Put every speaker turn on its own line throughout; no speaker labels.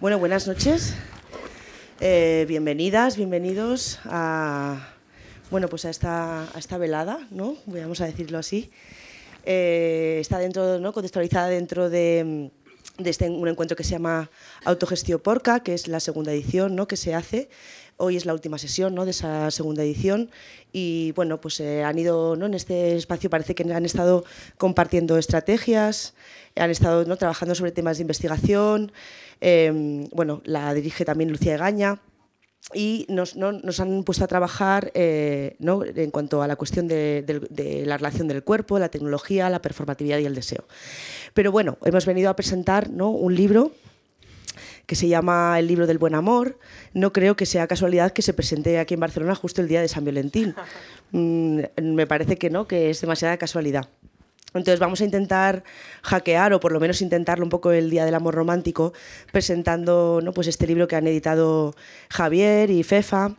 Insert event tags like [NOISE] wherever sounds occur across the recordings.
Bueno, buenas noches. Eh, bienvenidas, bienvenidos a, bueno, pues a, esta, a esta velada, ¿no? Vamos a decirlo así. Eh, está dentro, ¿no? contextualizada dentro de, este, un encuentro que se llama Autogestión Porca, que es la segunda edición ¿no? que se hace Hoy es la última sesión ¿no? de esa segunda edición y bueno, pues eh, han ido ¿no? en este espacio, parece que han estado compartiendo estrategias, han estado ¿no? trabajando sobre temas de investigación, em, bueno, la dirige también Lucía Egaña y nos, han puesto a trabajar eh, ¿no? en cuanto a la cuestión de, de, la relación del cuerpo, la tecnología, la performatividad y el deseo. Pero bueno, hemos venido a presentar ¿no? un libro que se llama El libro del buen amor. No creo que sea casualidad que se presente aquí en Barcelona justo el día de San Valentín. [LAUGHS] Mm, me parece que no, que es demasiada casualidad. Entonces vamos a intentar hackear, o por lo menos intentarlo un poco el Día del Amor Romántico, presentando ¿no? pues este libro que han editado Javier y Fefa,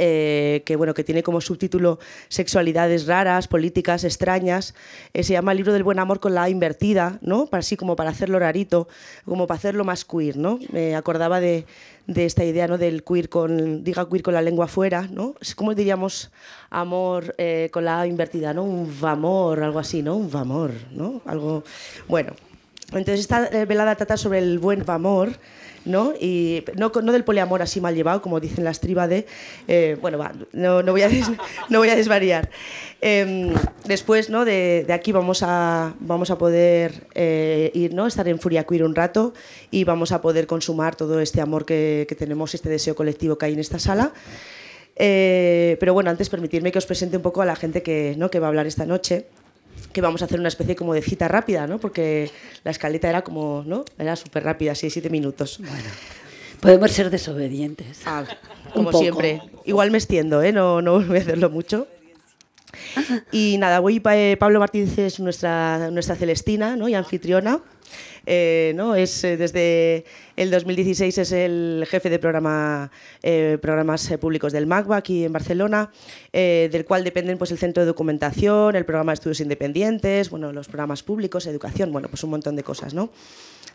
eh, que, bueno, que tiene como subtítulo Sexualidades raras, políticas extrañas. Eh, se llama Libro del Buen Amor con la A invertida, ¿no? Para, así como para hacerlo rarito, como para hacerlo más queer, ¿no? Me acordaba de, de esta idea ¿no? del queer con, diga queer con la lengua fuera, ¿no? como diríamos amor eh, con la A invertida, ¿no? Un vamor, algo así, ¿no? Un vamor, ¿no? Algo, bueno. Entonces esta velada trata sobre el buen vamor, ¿no? Y no, del poliamor así mal llevado, como dicen las tribades. Eh, bueno, no, voy a [LAUGHS] no voy a desvariar. Em, después, ¿no? De, aquí vamos a, vamos a poder eh, ir, ¿no? Estar en Furia Queer un rato y vamos a poder consumar todo este amor que, tenemos, este deseo colectivo que hay en esta sala. Eh, pero bueno, antes permitirme que os presente un poco a la gente que, ¿no? que va a hablar esta noche vamos a hacer una especie como de cita rápida, ¿no? Porque la escaleta era como, ¿no? Era súper rápida, así, siete minutos. Bueno, podemos ser desobedientes. Ah, como siempre. Igual me extiendo, ¿eh? No, no voy a hacerlo mucho. Y nada, eh, Pablo Martínez es nuestra, nuestra Celestina ¿no? y anfitriona. Eh, ¿no? Es eh, desde el 2016 es el jefe de programa, eh, programas públicos del MACBA aquí en Barcelona, del cual dependen pues, el centro de documentación, el programa de estudios independientes, bueno, los programas públicos, educación, bueno, pues un montón de cosas, ¿no?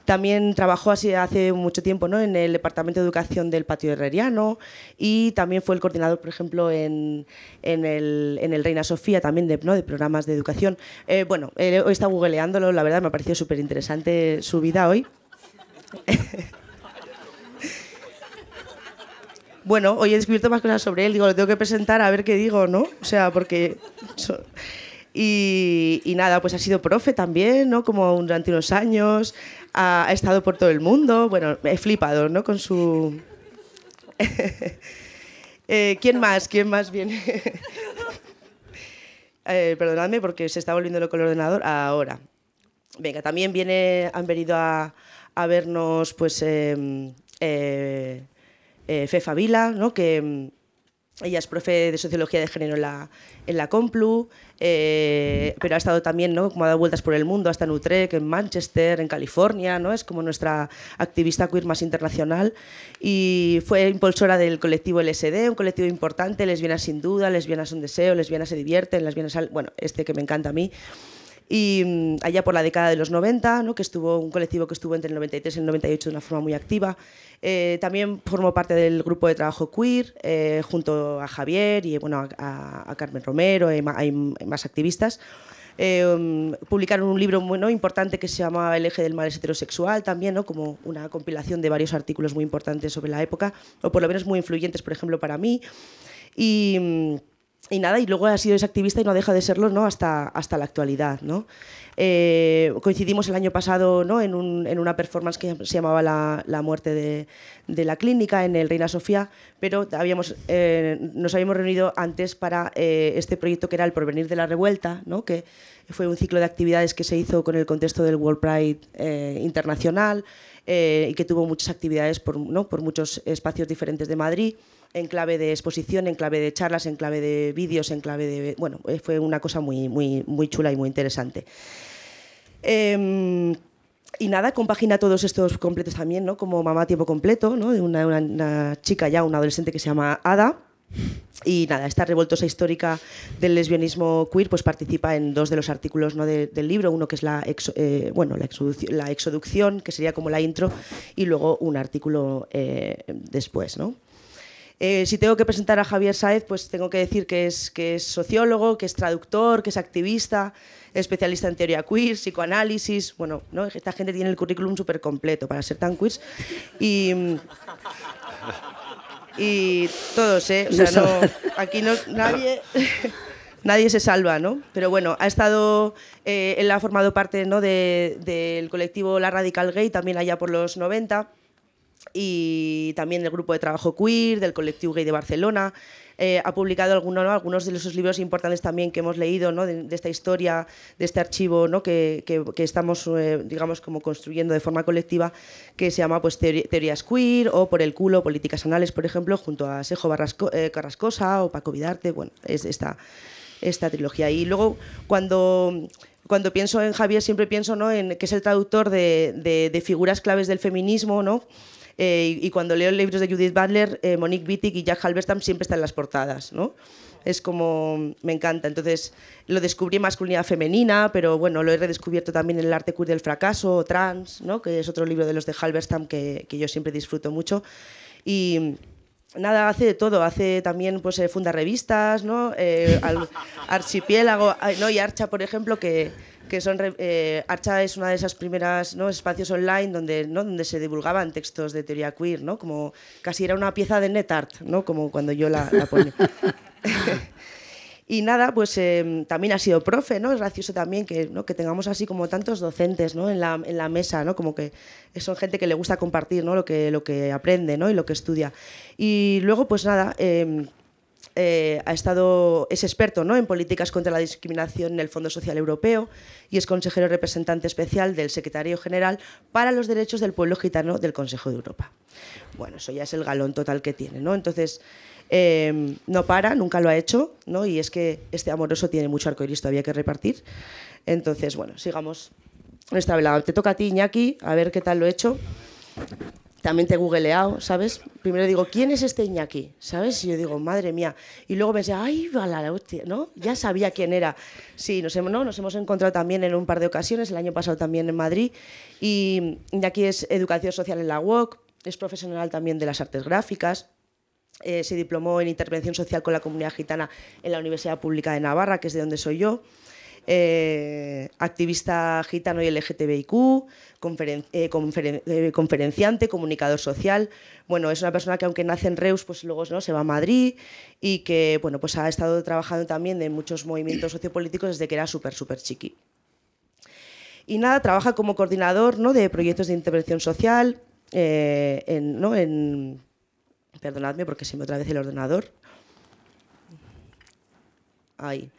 También trabajó así hace mucho tiempo ¿no? en el Departamento de Educación del Patio Herreriano y también fue el coordinador, por ejemplo, en, el, Reina Sofía también de, programas de educación. Eh, bueno, eh, hoy está googleándolo, la verdad me ha parecido súper interesante su vida hoy. [LAUGHS] bueno, hoy he descubierto más cosas sobre él, digo, lo tengo que presentar a ver qué digo, ¿no? O sea, porque... Y, nada, pues ha sido profe también, ¿no? Como durante unos años, ha, estado por todo el mundo, bueno, he flipado, ¿no? Con su... [LAUGHS] Eh, ¿Quién más? ¿Quién más viene? [LAUGHS] Eh, perdonadme porque se está volviendo loco el ordenador ahora. Venga, también viene, han venido a, vernos pues em, eh, eh, Fefa Vila, ¿no? Que ella es profe de Sociología de Género en la, en la Complu, eh, pero ha estado también, ¿no? como ha dado vueltas por el mundo, hasta en Utrecht, en Manchester, en California, ¿no? es como nuestra activista queer más internacional y fue impulsora del colectivo LSD, un colectivo importante, lesbianas sin duda, lesbianas un deseo, lesbianas se divierten, lesbianas, bueno, este que me encanta a mí. Y mm, allá por la década de los 90, ¿no? que estuvo un colectivo que estuvo entre el 93 y el 98 de una forma muy activa. Eh, también formó parte del grupo de trabajo queer, eh, junto a Javier y bueno, a, Carmen Romero, hay más activistas. Eh, mm, publicaron un libro muy importante que se llamaba El eje del mal heterosexual, también ¿no? como una compilación de varios artículos muy importantes sobre la época, o por lo menos muy influyentes, por ejemplo, para mí. Y mm, y nada, y luego ha sido esa activista y no deja de serlo ¿no? Hasta, hasta la actualidad. ¿no? Eh, coincidimos el año pasado ¿no? en, un, en, una performance que se llamaba La, la muerte de, de, la clínica en el Reina Sofía, pero habíamos, eh, nos habíamos reunido antes para eh, este proyecto que era El Porvenir de la Revuelta, ¿no? que fue un ciclo de actividades que se hizo con el contexto del World Pride Internacional y que tuvo muchas actividades por, ¿no? por muchos espacios diferentes de Madrid en clave de exposición, en clave de charlas, en clave de vídeos, en clave de... Bueno, eh, fue una cosa muy, muy, muy chula y muy interesante. Em, y nada, compagina todos estos completos también, ¿no? Como mamá a tiempo completo, ¿no? De una, chica ya, una adolescente que se llama Ada. Y nada, esta revoltosa histórica del lesbianismo queer pues participa en dos de los artículos del libro, uno que es la, eh, bueno, la, exoducción, que sería como la intro, y luego un artículo eh, después. ¿no? Eh, si tengo que presentar a Javier Saez, pues tengo que decir que es, sociólogo, que es traductor, que es activista, especialista en teoría queer, psicoanálisis. Bueno, esta gente tiene el currículum súper completo para ser tan queer. Y. todos, ¿eh? O sea, aquí no, nadie. nadie se salva, ¿no? Pero bueno, ha estado, eh, él ha formado parte ¿no? del colectivo La Radical Gay, también allá por los 90 y también el grupo de trabajo queer, del colectivo gay de Barcelona. Eh, ha publicado alguno, algunos de esos libros importantes también que hemos leído ¿no? de, esta historia, de este archivo ¿no? que, que, estamos eh, digamos como construyendo de forma colectiva, que se llama pues, Teorías Queer o Por el culo, Políticas Anales, por ejemplo, junto a Sejo eh, Carrascosa o Paco Vidarte, bueno, es esta, esta trilogía. Y luego cuando cuando pienso en Javier siempre pienso ¿no? en que es el traductor de, de, de figuras claves del feminismo, ¿no? Eh, y, cuando leo libros de Judith Butler, eh, Monique Wittig y Jack Halberstam siempre están en las portadas, ¿no? Es como, me encanta. Entonces, lo descubrí en masculinidad femenina, pero bueno, lo he redescubierto también en el arte queer del fracaso, trans, ¿no? que es otro libro de los de Halberstam que, yo siempre disfruto mucho. Y, nada, hace de todo, hace también, pues eh, funda revistas, ¿no? al, [LAUGHS] archipiélago, ¿no? Y Archa, por ejemplo, que, que son eh, Archa es una de esas primeras ¿no? espacios online donde, ¿no? donde se divulgaban textos de teoría queer, ¿no? Como casi era una pieza de art ¿no? Como cuando yo la, la ponía. [LAUGHS] y nada, pues em, también ha sido profe, ¿no? Es gracioso también que, ¿no? que tengamos así como tantos docentes, ¿no? En la, en la mesa, ¿no? Como que son gente que le gusta compartir, ¿no? Lo que, lo que aprende, ¿no? Y lo que estudia. Y luego, pues nada... Em, eh, ha estado, es experto ¿no? en políticas contra la discriminación en el Fondo Social Europeo y es consejero representante especial del secretario general para los derechos del pueblo gitano del Consejo de Europa. Bueno, eso ya es el galón total que tiene, ¿no? Entonces, em, no para, nunca lo ha hecho, ¿no? Y es que este amoroso tiene mucho arcoiris todavía que repartir. Entonces, bueno, sigamos. Esta velada. Te toca a ti, Iñaki, a ver qué tal lo he hecho también te he googleado, ¿sabes? Primero digo, ¿quién es este Iñaki? ¿Sabes? Y yo digo, madre mía. Y luego pensé, ay, va la hostia, ¿no? Ya sabía quién era. Sí, nos hemos, ¿no? nos hemos encontrado también en un par de ocasiones, el año pasado también en Madrid. Y Iñaki es educación social en la UOC, es profesional también de las artes gráficas. Eh, se diplomó en intervención social con la comunidad gitana en la Universidad Pública de Navarra, que es de donde soy yo. Eh, activista gitano y LGTBIQ, eh, eh, conferenciante, comunicador social. Bueno, es una persona que aunque nace en Reus, pues luego ¿no? se va a Madrid y que bueno, pues ha estado trabajando también en muchos movimientos sociopolíticos desde que era súper, súper chiqui. Y nada, trabaja como coordinador ¿no? de proyectos de intervención social ¿no? en... Perdonadme porque se me otra vez el ordenador. Ahí.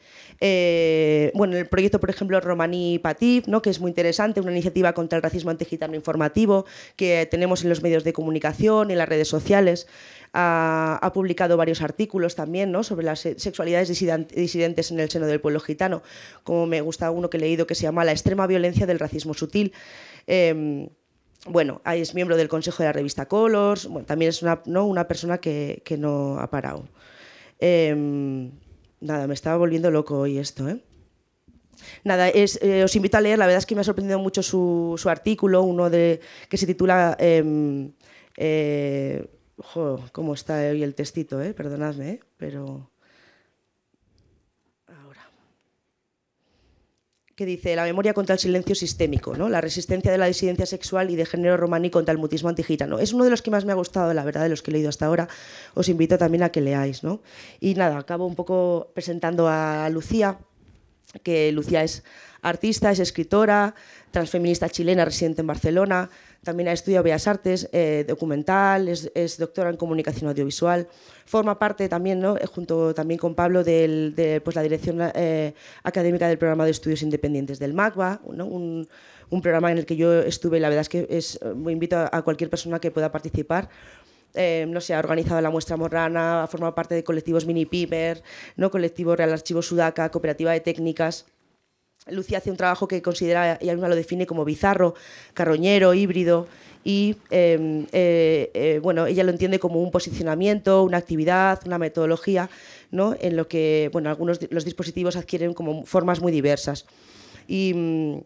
Eh, bueno, el proyecto, por ejemplo, Romani Patif, ¿no? que es muy interesante, una iniciativa contra el racismo antigitano informativo que tenemos en los medios de comunicación, en las redes sociales. Ha, publicado varios artículos también ¿no? sobre las sexualidades disidentes en el seno del pueblo gitano, como me gusta uno que he leído que se llama La extrema violencia del racismo sutil. Eh, bueno, es miembro del consejo de la revista Colors, también es una, ¿no? una persona que, no ha parado. Em, nada, me estaba volviendo loco hoy esto, ¿eh? Nada, es, eh, os invito a leer, la verdad es que me ha sorprendido mucho su, su artículo, uno de, que se titula... Em, eh, ¿Cómo está hoy el testito? Eh? Perdonadme, ¿eh? pero... que dice la memoria contra el silencio sistémico, ¿no? la resistencia de la disidencia sexual y de género romaní contra el mutismo antigitano. Es uno de los que más me ha gustado, la verdad, de los que he leído hasta ahora. Os invito también a que leáis. ¿no? Y nada, acabo un poco presentando a Lucía, que Lucía es artista, es escritora, transfeminista chilena, residente en Barcelona, también ha estudiado Bellas Artes, eh, documental, es, doctora en comunicación audiovisual. Forma parte también, ¿no? Eh, junto también con Pablo, de pues, la dirección eh, académica del programa de estudios independientes del MACBA, un, programa en el que yo estuve. La verdad es que es, me invito a cualquier persona que pueda participar. no sé, ha organizado la muestra morrana, ha formado parte de colectivos Mini Piper, ¿no? colectivo Real Archivo Sudaca, Cooperativa de Técnicas. Lucía hace un trabajo que considera, y alguna lo define como bizarro, carroñero, híbrido, y em, eh, eh, bueno, ella lo entiende como un posicionamiento, una actividad, una metodología, ¿no? en lo que bueno, algunos los dispositivos adquieren como formas muy diversas. Y, mm,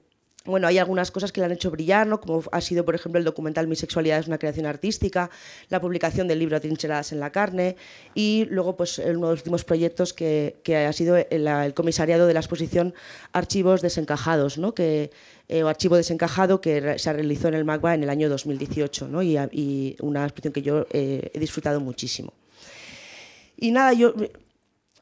bueno, hay algunas cosas que le han hecho brillar, como ha sido, por ejemplo, el documental Mi sexualidad es una creación artística, la publicación del libro Trincheradas en la carne y luego pues, uno de los últimos proyectos que, ha sido el, comisariado de la exposición Archivos Desencajados, ¿no? que, eh, o Archivo Desencajado que se realizó en el MACBA en el año 2018 ¿no? y, una exposición que yo eh, he disfrutado muchísimo. Y nada, yo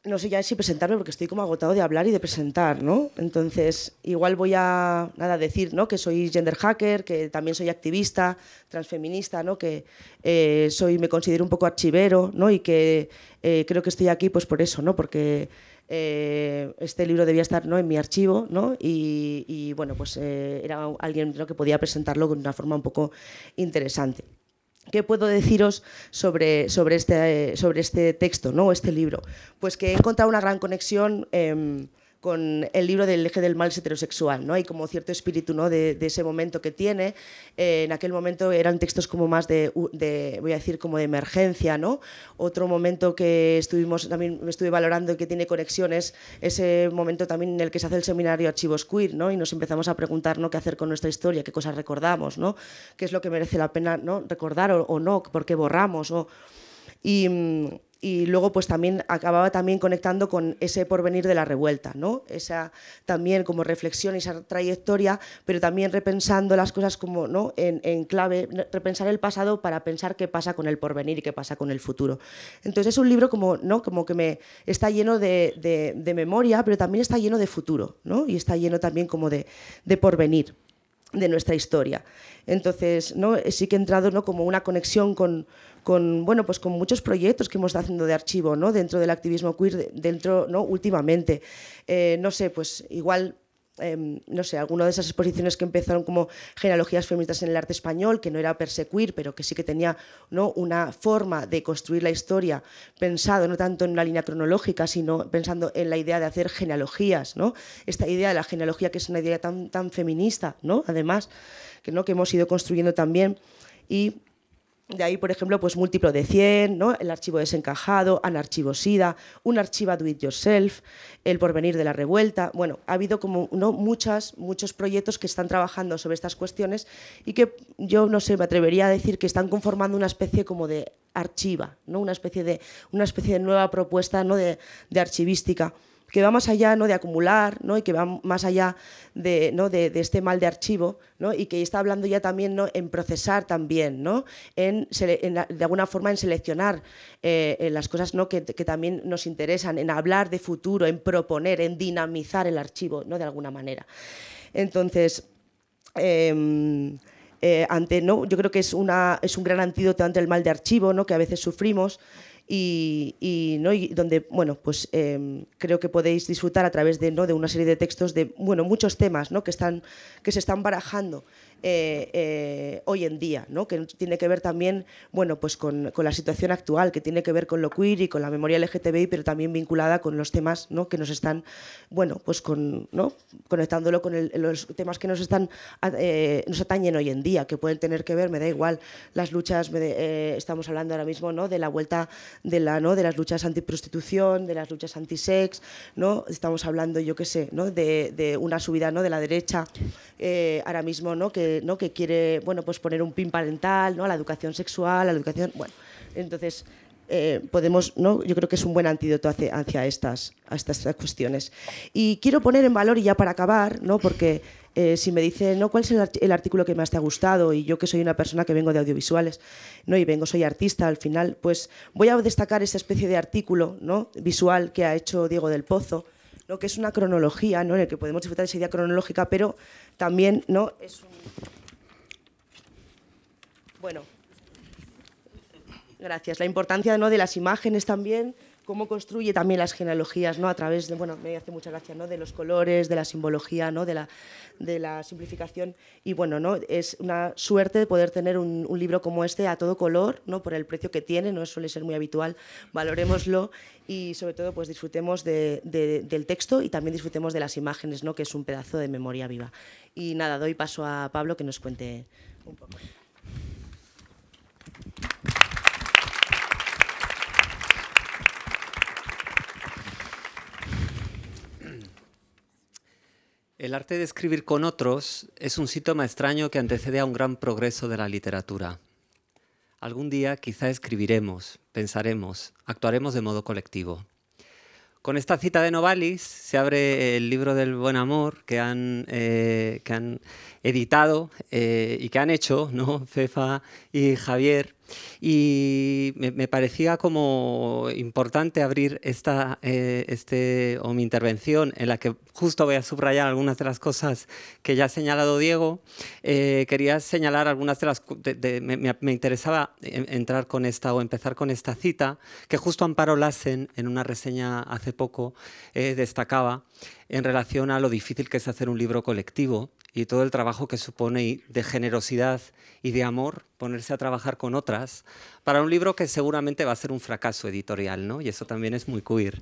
no sé ya si presentarme porque estoy como agotado de hablar y de presentar, Entonces, igual voy a nada decir, ¿no? Que soy gender hacker, que también soy activista, transfeminista, ¿no? Que eh, soy, me considero un poco archivero, ¿no? Y que eh, creo que estoy aquí pues por eso, ¿no? Porque eh, este libro debía estar ¿no? en mi archivo ¿no? y, bueno, pues era alguien que podía presentarlo de una forma un poco interesante. ¿Qué puedo deciros sobre, sobre, este, sobre este texto, ¿no? este libro? Pues que he encontrado una gran conexión em, con el libro del eje del mal heterosexual, ¿no? Hay como cierto espíritu, ¿no? De, ese momento que tiene. Eh, en aquel momento eran textos como más de, voy a decir, como de emergencia, ¿no? Otro momento que estuvimos, también me estuve valorando y que tiene conexiones, ese momento también en el que se hace el seminario Archivos Queer, ¿no? Y nos empezamos a preguntar, ¿no? ¿Qué hacer con nuestra historia? ¿Qué cosas recordamos, ¿no? ¿Qué es lo que merece la pena, ¿no? Recordar o, no, ¿por qué borramos? O, y mm, y luego pues también acababa también conectando con ese porvenir de la revuelta, ¿no? Esa también como reflexión y esa trayectoria, pero también repensando las cosas como, ¿no? En, clave, repensar el pasado para pensar qué pasa con el porvenir y qué pasa con el futuro. Entonces es un libro como, ¿no? Como que me está lleno de, memoria, pero también está lleno de futuro, ¿no? Y está lleno también como de, de porvenir de nuestra historia. Entonces, ¿no? sí que he entrado ¿no? como una conexión con, con, bueno, pues con muchos proyectos que hemos estado haciendo de archivo ¿no? dentro del activismo queer, dentro, ¿no? últimamente. Eh, no sé, pues igual em, no sé, alguna de esas exposiciones que empezaron como genealogías feministas en el arte español, que no era per se queer, pero que sí que tenía ¿no? una forma de construir la historia pensado no tanto en una línea cronológica, sino pensando en la idea de hacer genealogías, ¿no? Esta idea de la genealogía que es una idea tan, tan feminista, ¿no? Además, que, ¿no? que hemos ido construyendo también. Y de ahí, por ejemplo, pues múltiplo de 100, el archivo desencajado, archivo sida, un archivo do it yourself, el porvenir de la revuelta. Bueno, ha habido como ¿no? Muchas, muchos proyectos que están trabajando sobre estas cuestiones y que yo no sé, me atrevería a decir que están conformando una especie como de archiva, ¿no? una, especie de, una especie de nueva propuesta ¿no? de, de archivística que va más allá ¿no? de acumular ¿no? y que va más allá de, este mal de archivo ¿no? y que está hablando ya también ¿no? en procesar también, ¿no? en, de alguna forma en seleccionar eh, las cosas ¿no? Que, también nos interesan, en hablar de futuro, en proponer, en dinamizar el archivo ¿no? de alguna manera. Entonces, em, eh, ante, ¿no? yo creo que es, una, es un gran antídoto ante el mal de archivo ¿no? que a veces sufrimos y, ¿no? donde bueno, pues, em, creo que podéis disfrutar a través de, ¿no? de una serie de textos de bueno, muchos temas ¿no? que, están, que se están barajando. Eh, eh, hoy en día, ¿no? que tiene que ver también bueno, pues con, la situación actual, que tiene que ver con lo queer y con la memoria LGTBI, pero también vinculada con los temas ¿no? que nos están, bueno, pues con, ¿no? conectándolo con los temas que nos, están, eh, nos atañen hoy en día, que pueden tener que ver, me da igual, las luchas, estamos hablando ahora mismo ¿no? de la vuelta de, la, ¿no? de las luchas antiprostitución, de las luchas antisex, ¿no? estamos hablando, yo qué sé, ¿no? de, de una subida ¿no? de la derecha ahora mismo, ¿no? que eh, que quiere pues poner un pin parental ¿no? a la educación sexual, a la educación. Bueno, entonces. Eh, podemos, ¿no? yo creo que es un buen antídoto hacia, estas, estas cuestiones. Y quiero poner en valor, y ya para acabar, ¿no? porque eh, si me dicen, no, ¿cuál es el, artículo que más te ha gustado? Y yo que soy una persona que vengo de audiovisuales, ¿no? Y vengo, soy artista al final, pues voy a destacar esa especie de artículo, ¿no? Visual que ha hecho Diego del Pozo, que es una cronología, en el que podemos disfrutar de esa idea cronológica, pero también ¿no? es un... Bueno, gracias. La importancia de las imágenes también, cómo construye también las genealogías, ¿no? A través de, bueno, me hace mucha gracia, ¿no? De los colores, de la simbología, ¿no? De la, de la simplificación. Y bueno, ¿no? Es una suerte de poder tener un, libro como este a todo color, ¿no? Por el precio que tiene, no suele ser muy habitual. Valorémoslo y sobre todo, pues disfrutemos del texto y también disfrutemos de las imágenes, ¿no? Que es un pedazo de memoria viva. Y nada, doy paso a Pablo que nos cuente un poco.
El arte de escribir con otros es un síntoma extraño que antecede a un gran progreso de la literatura. Algún día quizá escribiremos, pensaremos, actuaremos de modo colectivo. Con esta cita de Novalis se abre el libro del buen amor que han, eh, que han editado eh, y que han hecho ¿no? Fefa y Javier y me, parecía como importante abrir esta, eh, este, o mi intervención en la que justo voy a subrayar algunas de las cosas que ya ha señalado Diego. Eh, quería señalar algunas de las... me, me, interesaba entrar con esta o empezar con esta cita que justo Amparo Lassen en una reseña hace poco eh, destacaba en relación a lo difícil que es hacer un libro colectivo y todo el trabajo que supone de generosidad y de amor ponerse a trabajar con otras para un libro que seguramente va a ser un fracaso editorial, ¿no? Y eso también es muy queer,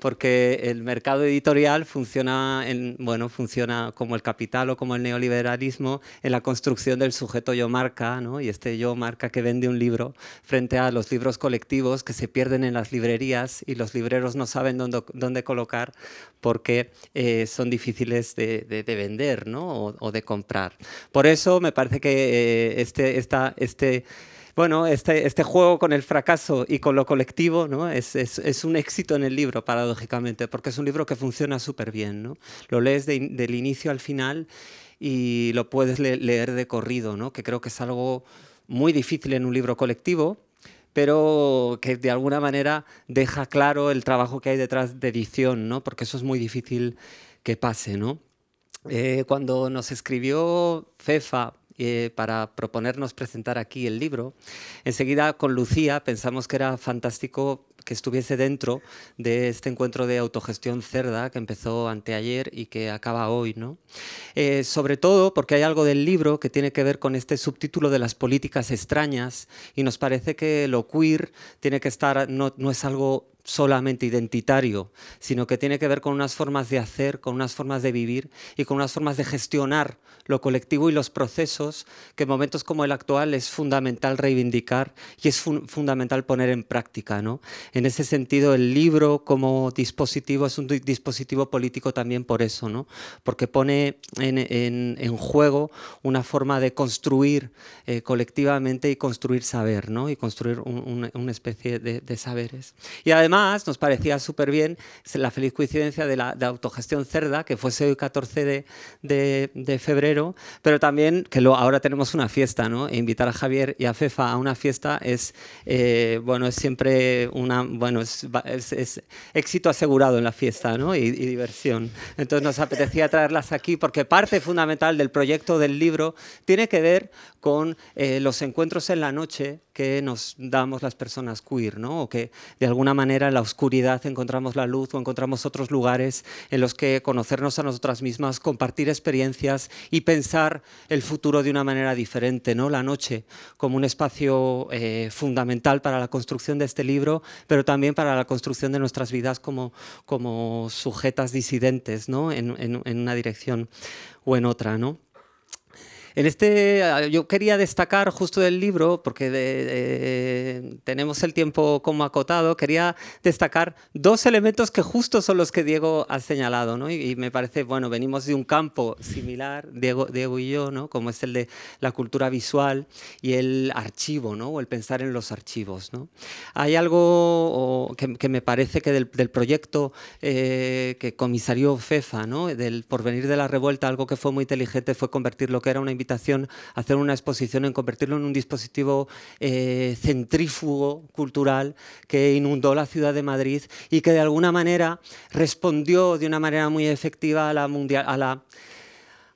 porque el mercado editorial funciona, en, bueno, funciona como el capital o como el neoliberalismo en la construcción del sujeto yo marca, ¿no? Y este yo marca que vende un libro frente a los libros colectivos que se pierden en las librerías y los libreros no saben dónde, dónde colocar porque eh, son difíciles de, de, vender, ¿no? O, de comprar. Por eso me parece que eh, este, esta, este, bueno, este, este juego con el fracaso y con lo colectivo ¿no? Es, un éxito en el libro, paradójicamente, porque es un libro que funciona súper bien. Lo lees del inicio al final y lo puedes leer de corrido, ¿no? que creo que es algo muy difícil en un libro colectivo pero que de alguna manera deja claro el trabajo que hay detrás de edición, porque eso es muy difícil que pase. Eh, cuando nos escribió Fefa eh, para proponernos presentar aquí el libro. Enseguida con Lucía pensamos que era fantástico que estuviese dentro de este encuentro de autogestión cerda que empezó anteayer y que acaba hoy. ¿no? Eh, sobre todo porque hay algo del libro que tiene que ver con este subtítulo de las políticas extrañas y nos parece que lo queer tiene que estar, no, no es algo solamente identitario, sino que tiene que ver con unas formas de hacer, con unas formas de vivir y con unas formas de gestionar lo colectivo y los procesos que en momentos como el actual es fundamental reivindicar y es fundamental poner en práctica. ¿no? En ese sentido, el libro como dispositivo es un dispositivo político también por eso, ¿no? porque pone en, juego una forma de construir eh, colectivamente y construir saber ¿no? y construir una especie de, de saberes. Y además, nos parecía súper bien la feliz coincidencia de la de autogestión cerda, que fuese el 14 de, de, febrero, pero también que lo, ahora tenemos una fiesta, ¿no? E invitar a Javier y a Fefa a una fiesta es, eh, bueno, es siempre una, bueno, es, éxito asegurado en la fiesta, ¿no? Y, diversión. Entonces nos apetecía traerlas aquí porque parte fundamental del proyecto del libro tiene que ver con eh, los encuentros en la noche que nos damos las personas queer, ¿no? O que de alguna manera en la oscuridad encontramos la luz o encontramos otros lugares en los que conocernos a nosotras mismas, compartir experiencias y pensar el futuro de una manera diferente, ¿no? La noche como un espacio eh, fundamental para la construcción de este libro, pero también para la construcción de nuestras vidas como, sujetas disidentes, ¿no? En, en una dirección o en otra, ¿no? En este, ah, yo quería destacar justo del libro, porque eh, tenemos el tiempo como acotado, quería destacar dos elementos que justo son los que Diego ha señalado, ¿no? y, me parece, bueno, venimos de un campo similar, Diego, Diego y yo, ¿no? Como es el de la cultura visual y el archivo, ¿no? O el pensar en los archivos, ¿no? Hay algo que, me parece que del, proyecto eh, que comisarió FEFA, ¿no? Del porvenir de la revuelta, algo que fue muy inteligente fue convertir lo que era una invitación hacer una exposición en convertirlo en un dispositivo eh, centrífugo cultural que inundó la ciudad de Madrid y que de alguna manera respondió de una manera muy efectiva a la a la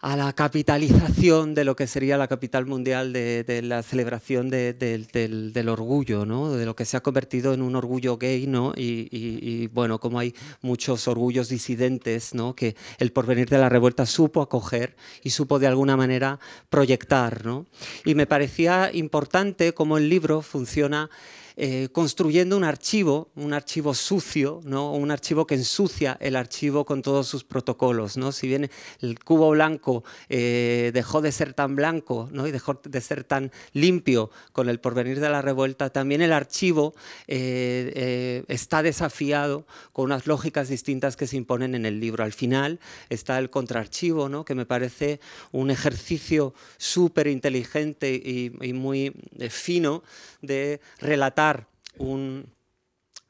a la capitalización de lo que sería la capital mundial de, la celebración del, orgullo, ¿no? de lo que se ha convertido en un orgullo gay, ¿no? y, bueno, como hay muchos orgullos disidentes ¿no? que el porvenir de la revuelta supo acoger y supo de alguna manera proyectar. Y me parecía importante cómo el libro funciona eh, construyendo un archivo, un archivo sucio, ¿no? un archivo que ensucia el archivo con todos sus protocolos. ¿no? Si bien el cubo blanco eh, dejó de ser tan blanco ¿no? y dejó de ser tan limpio con el porvenir de la revuelta, también el archivo eh, está desafiado con unas lógicas distintas que se imponen en el libro. Al final está el contraarchivo, ¿no? que me parece un ejercicio súper inteligente y muy fino de relatar un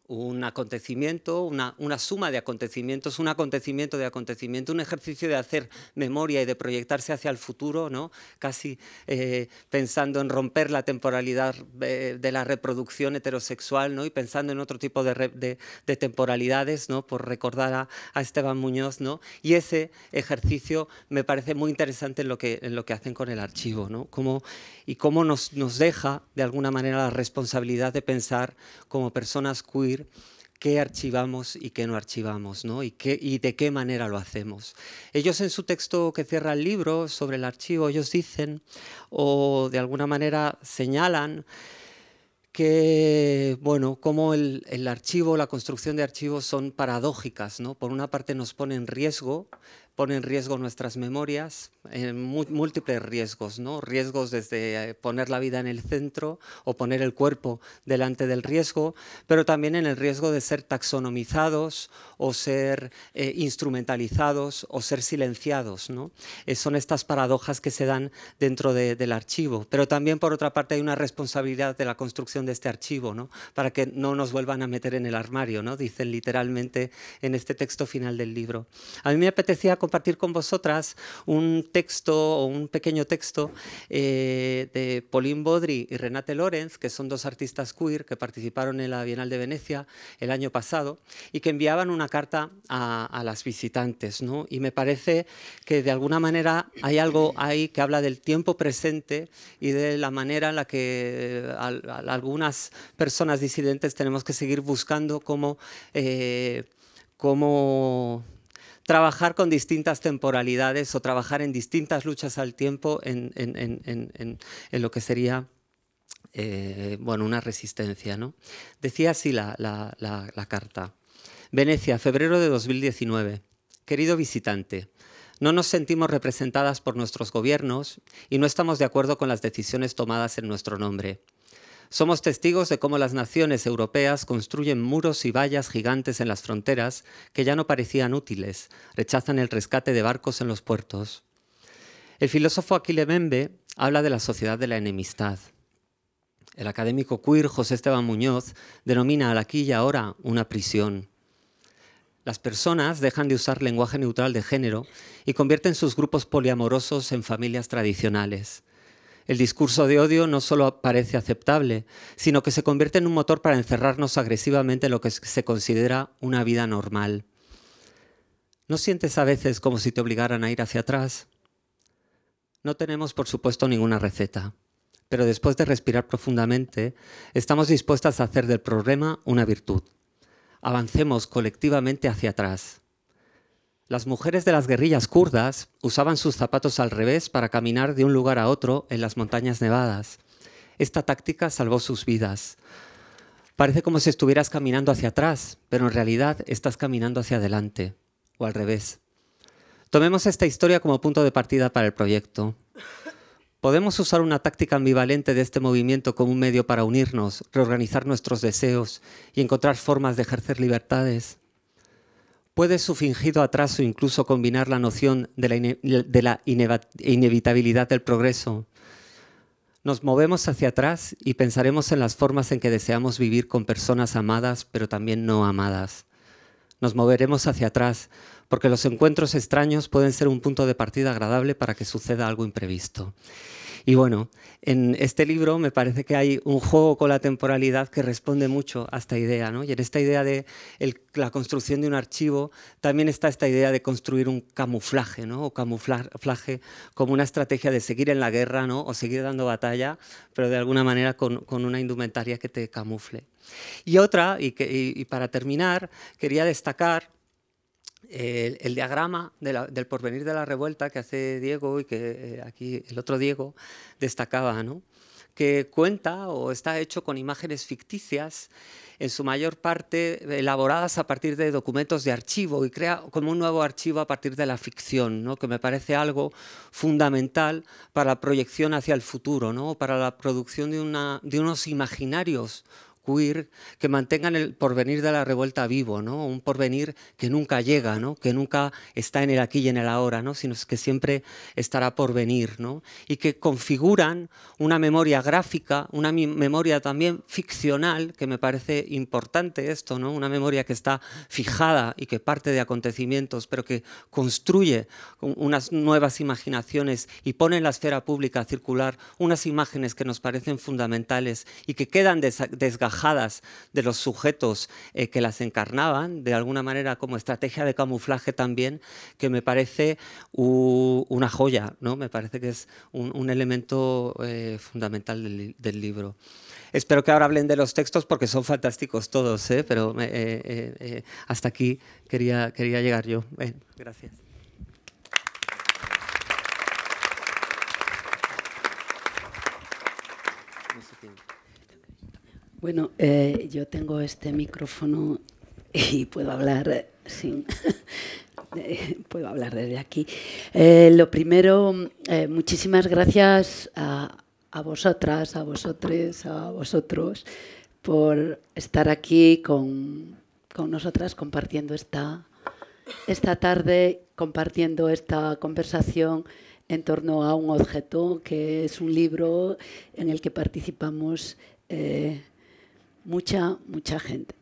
un acontecimiento, una, suma de acontecimientos, un acontecimiento de acontecimiento, un ejercicio de hacer memoria y de proyectarse hacia el futuro, ¿no? casi eh, pensando en romper la temporalidad eh, de la reproducción heterosexual ¿no? y pensando en otro tipo de, temporalidades, ¿no? por recordar a, Esteban Muñoz. ¿no? Y ese ejercicio me parece muy interesante en lo que, hacen con el archivo ¿no? y cómo nos, nos deja de alguna manera la responsabilidad de pensar como personas queer qué archivamos y qué no archivamos, ¿no? Y, qué, y de qué manera lo hacemos. Ellos en su texto que cierra el libro sobre el archivo, ellos dicen o de alguna manera señalan que, bueno, como el, archivo, la construcción de archivos son paradójicas, ¿no? Por una parte nos pone en riesgo pone en riesgo nuestras memorias, en eh, múltiples riesgos, ¿no? Riesgos desde eh, poner la vida en el centro o poner el cuerpo delante del riesgo, pero también en el riesgo de ser taxonomizados o ser eh, instrumentalizados o ser silenciados, ¿no? son estas paradojas que se dan dentro del archivo. Pero también, por otra parte, hay una responsabilidad de la construcción de este archivo, ¿no? Para que no nos vuelvan a meter en el armario, ¿no? Dicen literalmente en este texto final del libro. A mí me apetecía compartir con vosotras un texto o un pequeño texto eh, de Pauline Bodri y Renate Lorenz, que son dos artistas queer que participaron en la Bienal de Venecia el año pasado y que enviaban una carta a, las visitantes. ¿no? Y me parece que de alguna manera hay algo ahí que habla del tiempo presente y de la manera en la que eh, algunas personas disidentes tenemos que seguir buscando cómo... Eh, cómo trabajar con distintas temporalidades o trabajar en distintas luchas al tiempo en, lo que sería eh, bueno, una resistencia. ¿no? Decía así la, la carta. Venecia, febrero de 2019. Querido visitante, no nos sentimos representadas por nuestros gobiernos y no estamos de acuerdo con las decisiones tomadas en nuestro nombre. Somos testigos de cómo las naciones europeas construyen muros y vallas gigantes en las fronteras que ya no parecían útiles, rechazan el rescate de barcos en los puertos. El filósofo Aquile Bembe habla de la sociedad de la enemistad. El académico queer José Esteban Muñoz denomina al aquí y ahora una prisión. Las personas dejan de usar lenguaje neutral de género y convierten sus grupos poliamorosos en familias tradicionales. El discurso de odio no solo parece aceptable, sino que se convierte en un motor para encerrarnos agresivamente en lo que se considera una vida normal. ¿No sientes a veces como si te obligaran a ir hacia atrás? No tenemos, por supuesto, ninguna receta, pero después de respirar profundamente, estamos dispuestas a hacer del problema una virtud. Avancemos colectivamente hacia atrás. Las mujeres de las guerrillas kurdas usaban sus zapatos al revés para caminar de un lugar a otro en las montañas nevadas. Esta táctica salvó sus vidas. Parece como si estuvieras caminando hacia atrás, pero en realidad estás caminando hacia adelante, o al revés. Tomemos esta historia como punto de partida para el proyecto. Podemos usar una táctica ambivalente de este movimiento como un medio para unirnos, reorganizar nuestros deseos y encontrar formas de ejercer libertades puede su fingido atraso incluso combinar la noción de la, de la inevitabilidad del progreso. Nos movemos hacia atrás y pensaremos en las formas en que deseamos vivir con personas amadas, pero también no amadas. Nos moveremos hacia atrás, porque los encuentros extraños pueden ser un punto de partida agradable para que suceda algo imprevisto. Y bueno, en este libro me parece que hay un juego con la temporalidad que responde mucho a esta idea, ¿no? Y en esta idea de la construcción de un archivo también está esta idea de construir un camuflaje, ¿no? O camuflaje como una estrategia de seguir en la guerra, O seguir dando batalla, pero de alguna manera con, una indumentaria que te camufle. Y otra, y para terminar, quería destacar el, diagrama del porvenir de la revuelta que hace Diego y que eh, aquí el otro Diego destacaba, que cuenta o está hecho con imágenes ficticias, en su mayor parte elaboradas a partir de documentos de archivo y crea como un nuevo archivo a partir de la ficción, ¿no? que me parece algo fundamental para la proyección hacia el futuro, ¿no? para la producción de unos imaginarios que mantengan el porvenir de la revuelta vivo, ¿no? Un porvenir que nunca llega, ¿no? Que nunca está en el aquí y en el ahora, ¿no? Sino que siempre estará por venir, ¿no? Y que configuran una memoria gráfica, una memoria también ficcional, que me parece importante esto, ¿no? Una memoria que está fijada y que parte de acontecimientos, pero que construye unas nuevas imaginaciones y pone en la esfera pública circular unas imágenes que nos parecen fundamentales y que quedan desgajadas de los sujetos eh, que las encarnaban, de alguna manera como estrategia de camuflaje también, que me parece una joya, ¿no? me parece que es un, elemento eh, fundamental del, libro. Espero que ahora hablen de los textos porque son fantásticos todos, ¿eh? pero eh, hasta aquí quería, quería llegar yo. gracias.
Bueno, eh, yo tengo este micrófono [LAUGHS] y puedo hablar eh, sin. [LAUGHS] Eh, puedo hablar desde aquí. lo primero, muchísimas gracias a, vosotras, a vosotros, a vosotros por estar aquí con, nosotras compartiendo esta, esta tarde, compartiendo esta conversación en torno a un objeto que es un libro en el que participamos mucha, mucha gente.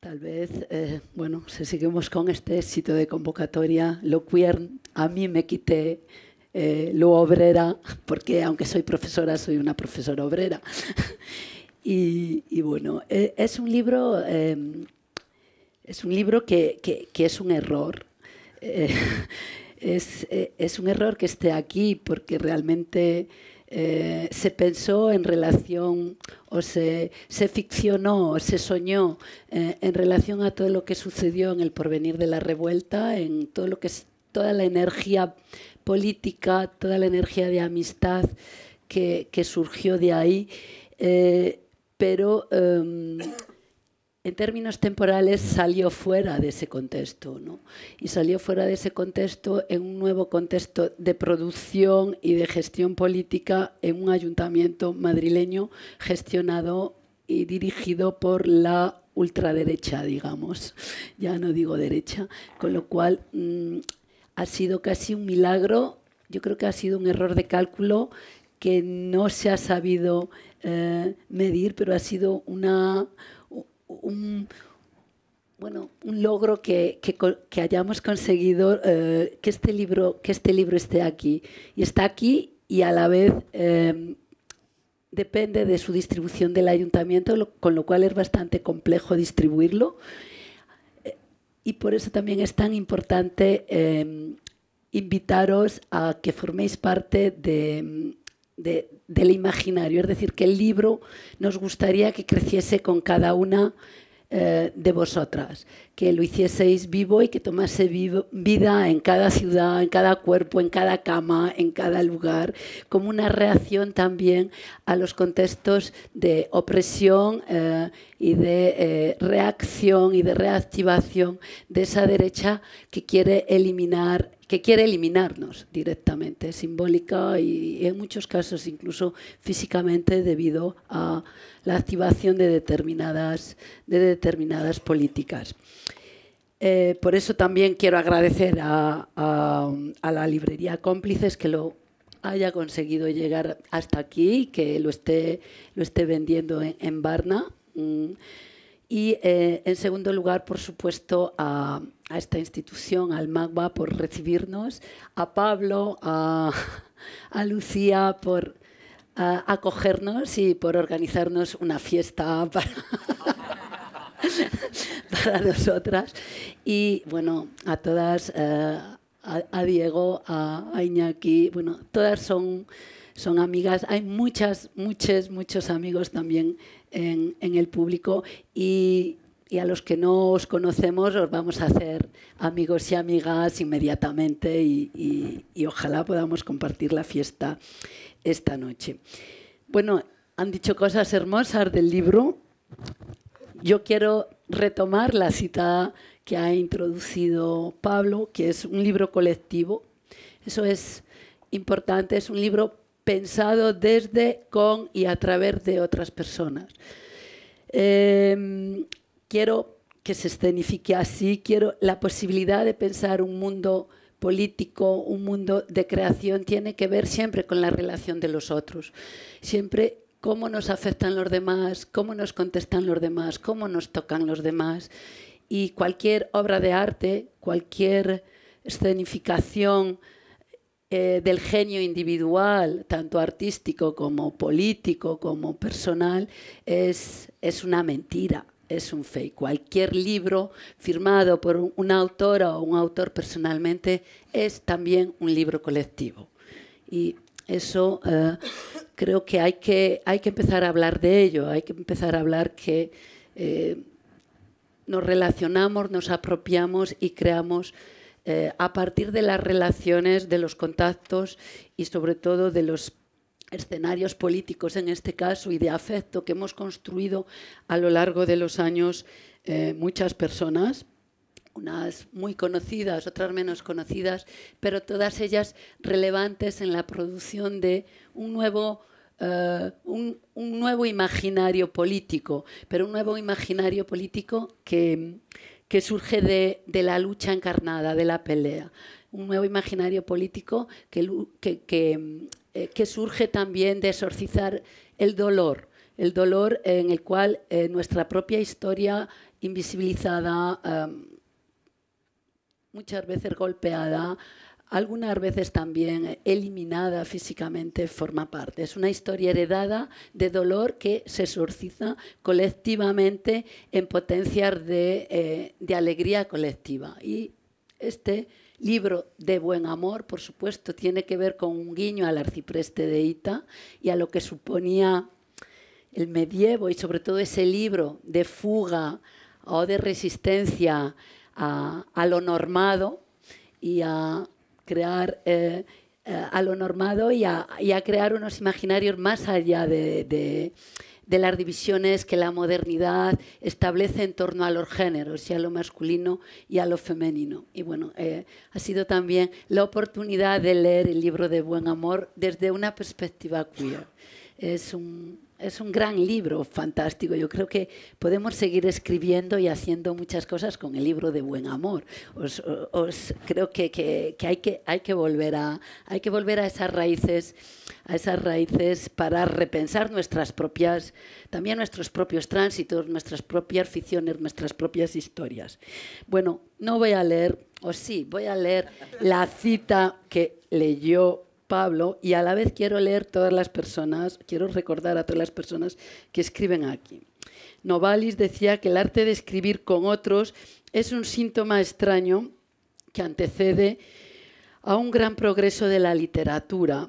Tal vez, eh, bueno, si seguimos con este éxito de convocatoria, lo queer, a mí me quité eh, lo obrera, porque aunque soy profesora, soy una profesora obrera. [LAUGHS] y, bueno, eh, es un libro, em, es un libro que, es un error. [LAUGHS] Es, es, un error que esté aquí porque realmente eh, se pensó en relación o se, ficcionó o se soñó eh, en relación a todo lo que sucedió en el porvenir de la revuelta, en todo lo que toda la energía política, toda la energía de amistad que, surgió de ahí. Eh, pero em, en términos temporales salió fuera de ese contexto, ¿no? Y salió fuera de ese contexto en un nuevo contexto de producción y de gestión política en un ayuntamiento madrileño gestionado y dirigido por la ultraderecha, digamos, ya no digo derecha, con lo cual mm, ha sido casi un milagro, yo creo que ha sido un error de cálculo que no se ha sabido eh, medir, pero ha sido una un, bueno, un logro que, hayamos conseguido eh, que, este libro, que este libro esté aquí. Y está aquí y a la vez em, depende de su distribución del ayuntamiento, con lo cual es bastante complejo distribuirlo. Eh, y por eso también es tan importante em, invitaros a que forméis parte de, del imaginario, es decir, que el libro nos gustaría que creciese con cada una eh, de vosotras, que lo hicieseis vivo y que tomase vida en cada ciudad, en cada cuerpo, en cada cama, en cada lugar, como una reacción también a los contextos de opresión eh, y de eh, reacción y de reactivación de esa derecha que quiere eliminar que quiere eliminarnos directamente, simbólica y en muchos casos incluso físicamente debido a la activación de determinadas, de determinadas políticas. Eh, por eso también quiero agradecer a, la librería Cómplices que lo haya conseguido llegar hasta aquí, y que lo esté, lo esté vendiendo en, en Barna. Mm. Y eh, en segundo lugar, por supuesto, a, esta institución, al MAGBA, por recibirnos, a Pablo, a, [LAUGHS] Lucía, por acogernos y por organizarnos una fiesta para, [LAUGHS] para nosotras. Y bueno, a todas, eh, a, Diego, a, Iñaki, bueno, todas son, son amigas. Hay muchas, muchos, muchos amigos también en, el público y, y a los que no os conocemos os vamos a hacer amigos y amigas inmediatamente y, y, y, ojalá podamos compartir la fiesta esta noche. Bueno, han dicho cosas hermosas del libro. Yo quiero retomar la cita que ha introducido Pablo, que es un libro colectivo. Eso es importante, es un libro pensado desde, con y a través de otras personas. Em, quiero que se escenifique así, quiero la posibilidad de pensar un mundo político, un mundo de creación, tiene que ver siempre con la relación de los otros, siempre cómo nos afectan los demás, cómo nos contestan los demás, cómo nos tocan los demás. Y cualquier obra de arte, cualquier escenificación, eh, del genio individual, tanto artístico como político, como personal, es, una mentira, es un fake. Cualquier libro firmado por un, una autora o un autor personalmente es también un libro colectivo. Y eso eh, creo que hay, que hay que empezar a hablar de ello, hay que empezar a hablar que eh, nos relacionamos, nos apropiamos y creamos eh, a partir de las relaciones, de los contactos y sobre todo de los escenarios políticos en este caso y de afecto que hemos construido a lo largo de los años eh, muchas personas, unas muy conocidas, otras menos conocidas, pero todas ellas relevantes en la producción de un nuevo, eh, un nuevo imaginario político, pero un nuevo imaginario político que, que surge de, la lucha encarnada, de la pelea. Un nuevo imaginario político que, eh, que, surge también de exorcizar el dolor, el dolor en el cual eh, nuestra propia historia invisibilizada, muchas veces golpeada, algunas veces también eh, eliminada físicamente, forma parte. Es una historia heredada de dolor que se surciza colectivamente en potencias eh, de, alegría colectiva. Y este libro de buen amor, por supuesto, tiene que ver con un guiño al arcipreste de Ita y a lo que suponía el medievo y sobre todo ese libro de fuga o de resistencia a, a lo normado y a crear eh, eh, a lo normado y a, crear unos imaginarios más allá de, las divisiones que la modernidad establece en torno a los géneros y a lo masculino y a lo femenino. Y bueno, eh, ha sido también la oportunidad de leer el libro de Buen Amor desde una perspectiva queer. Es un, es un gran libro, fantástico. Yo creo que podemos seguir escribiendo y haciendo muchas cosas con el libro de Buen Amor. Os, creo que, hay que, hay que volver a hay que volver a esas raíces, a esas raíces para repensar nuestras propias, también nuestros propios tránsitos, nuestras propias ficciones, nuestras propias historias. Bueno, no voy a leer, o sí, voy a leer la cita que leyó Pablo y a la vez quiero leer todas las personas, quiero recordar a todas las personas que escriben aquí. Novalis decía que el arte de escribir con otros es un síntoma extraño que antecede a un gran progreso de la literatura.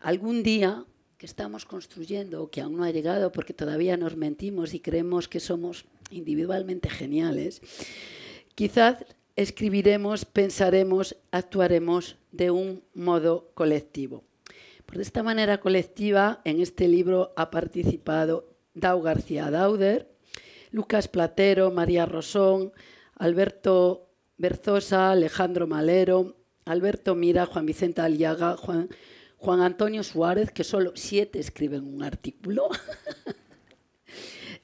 Algún día que estamos construyendo que aún no ha llegado porque todavía nos mentimos y creemos que somos individualmente geniales, quizás escribiremos, pensaremos, actuaremos de un modo colectivo. Por esta manera colectiva, en este libro ha participado Dau García Dauder, Lucas Platero, María Rosón, Alberto Berzosa, Alejandro Malero, Alberto Mira, Juan Vicente Aliaga, Juan Antonio Suárez, que solo siete escriben un artículo. [LAUGHS]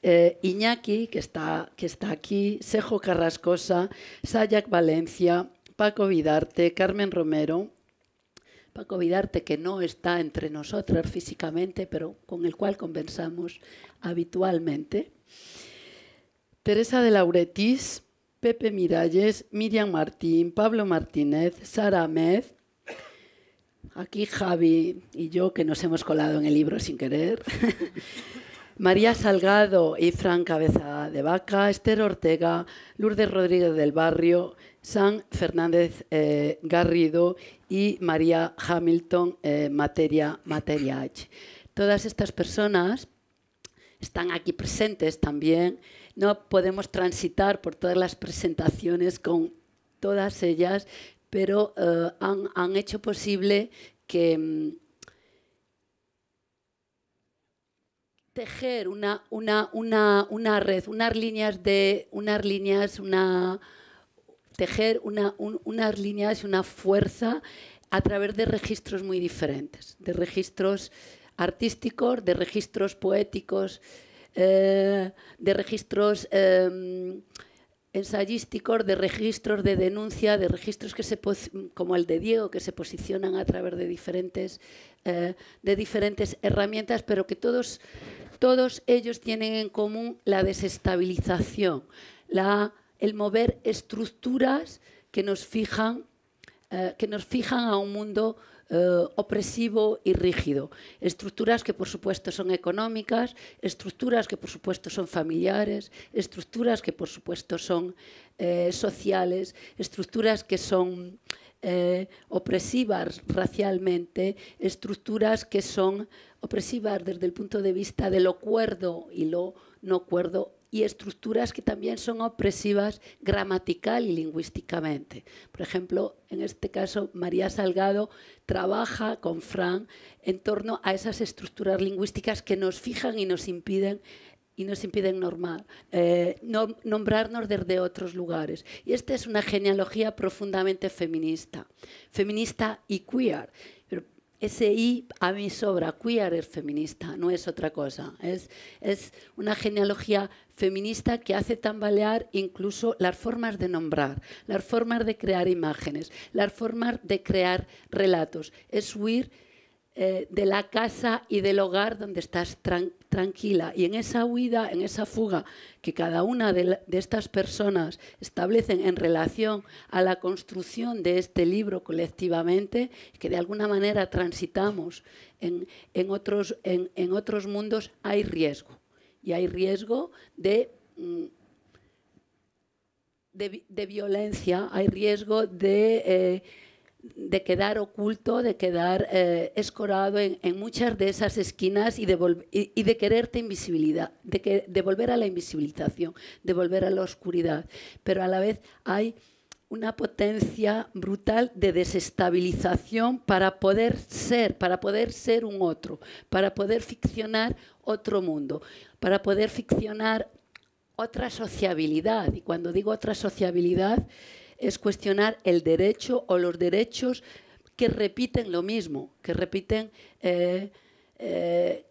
Eh, Iñaki, que está, que está aquí, Sejo Carrascosa, Sayak Valencia, Paco Vidarte, Carmen Romero, Paco Vidarte, que no está entre nosotras físicamente, pero con el cual conversamos habitualmente. Teresa de Lauretis, Pepe Miralles, Miriam Martín, Pablo Martínez, Sara méz, aquí Javi y yo, que nos hemos colado en el libro sin querer, [LAUGHS] María Salgado y Fran Cabeza de Vaca, Esther Ortega, Lourdes Rodríguez del Barrio, San Fernández eh, Garrido y María Hamilton eh, Materia Materia H. Todas estas personas están aquí presentes también. No podemos transitar por todas las presentaciones con todas ellas, pero eh, han, hecho posible que mm, tejer una, una, red, unas líneas de, unas líneas, una, tejer líneas, una fuerza a través de registros muy diferentes, de registros artísticos, de registros poéticos, eh, de registros em, ensayísticos de registros de denuncia, de registros que se como el de Diego, que se posicionan a través de diferentes, eh, de diferentes herramientas, pero que todos, todos ellos tienen en común la desestabilización, el mover estructuras que nos fijan, eh, que nos fijan a un mundo eh, opresivo y rígido. Estructuras que por supuesto son económicas, estructuras que por supuesto son familiares, estructuras que por supuesto son eh, sociales, estructuras que son eh, opresivas racialmente, estructuras que son opresivas desde el punto de vista de lo cuerdo y lo no cuerdo y estructuras que también son opresivas gramatical y lingüísticamente. Por ejemplo, en este caso, María Salgado trabaja con Fran en torno a esas estructuras lingüísticas que nos fijan y nos impiden y nos impiden normal, eh, nombrarnos desde otros lugares. Y esta es una genealogía profundamente feminista, feminista y queer ese I a mi sobra, queer es feminista, no es otra cosa. Es, es una genealogía feminista que hace tambalear incluso las formas de nombrar, las formas de crear imágenes, las formas de crear relatos. Es huir eh, de la casa y del hogar donde estás tranquila. Y en esa huida, en esa fuga que cada una de, estas personas establecen en relación a la construcción de este libro colectivamente, que de alguna manera transitamos en, otros, en, otros mundos, hay riesgo. Y hay riesgo de... Mm, de, violencia, hay riesgo de eh, de quedar oculto, de quedar eh, escorado en, muchas de esas esquinas y de, de quererte invisibilidad, de, que, de volver a la invisibilización, de volver a la oscuridad. Pero a la vez hay una potencia brutal de desestabilización para poder ser, para poder ser un otro, para poder ficcionar otro mundo, para poder ficcionar otra sociabilidad. Y cuando digo otra sociabilidad, es cuestionar el derecho o los derechos que repiten lo mismo, que repiten, eh, eh,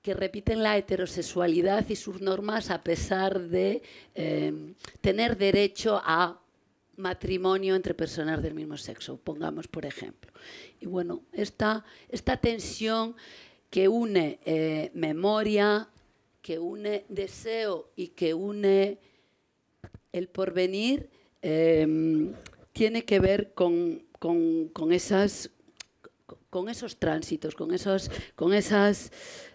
que repiten la heterosexualidad y sus normas a pesar de eh, tener derecho a matrimonio entre personas del mismo sexo, pongamos por ejemplo. Y bueno, esta, esta tensión que une memoria, que une deseo y que une el porvenir, Em, tiene que ver con, esas con esos tránsitos, con, esos, con, esas,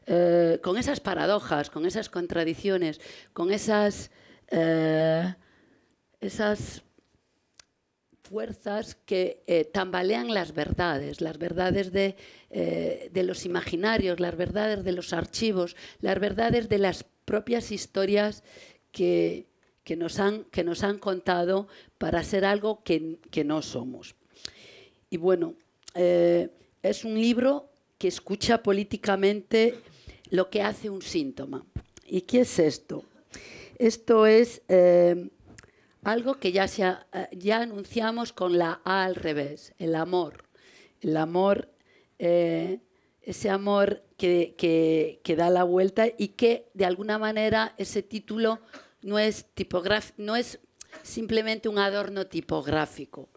eh, con esas paradojas, con esas contradicciones, con esas, eh, esas fuerzas que eh, tambalean las verdades, las verdades de, los imaginarios, las verdades de los archivos, las verdades de las propias historias que, que nos han, que nos han contado para ser algo que, no somos. Y bueno, eh, es un libro que escucha políticamente lo que hace un síntoma. ¿Y qué es esto? Esto es eh, algo que ya, eh, ya anunciamos con la A al revés, el amor. El amor, ese amor que, que, da la vuelta y que de alguna manera ese título no es, no es simplemente un adorno tipográfico.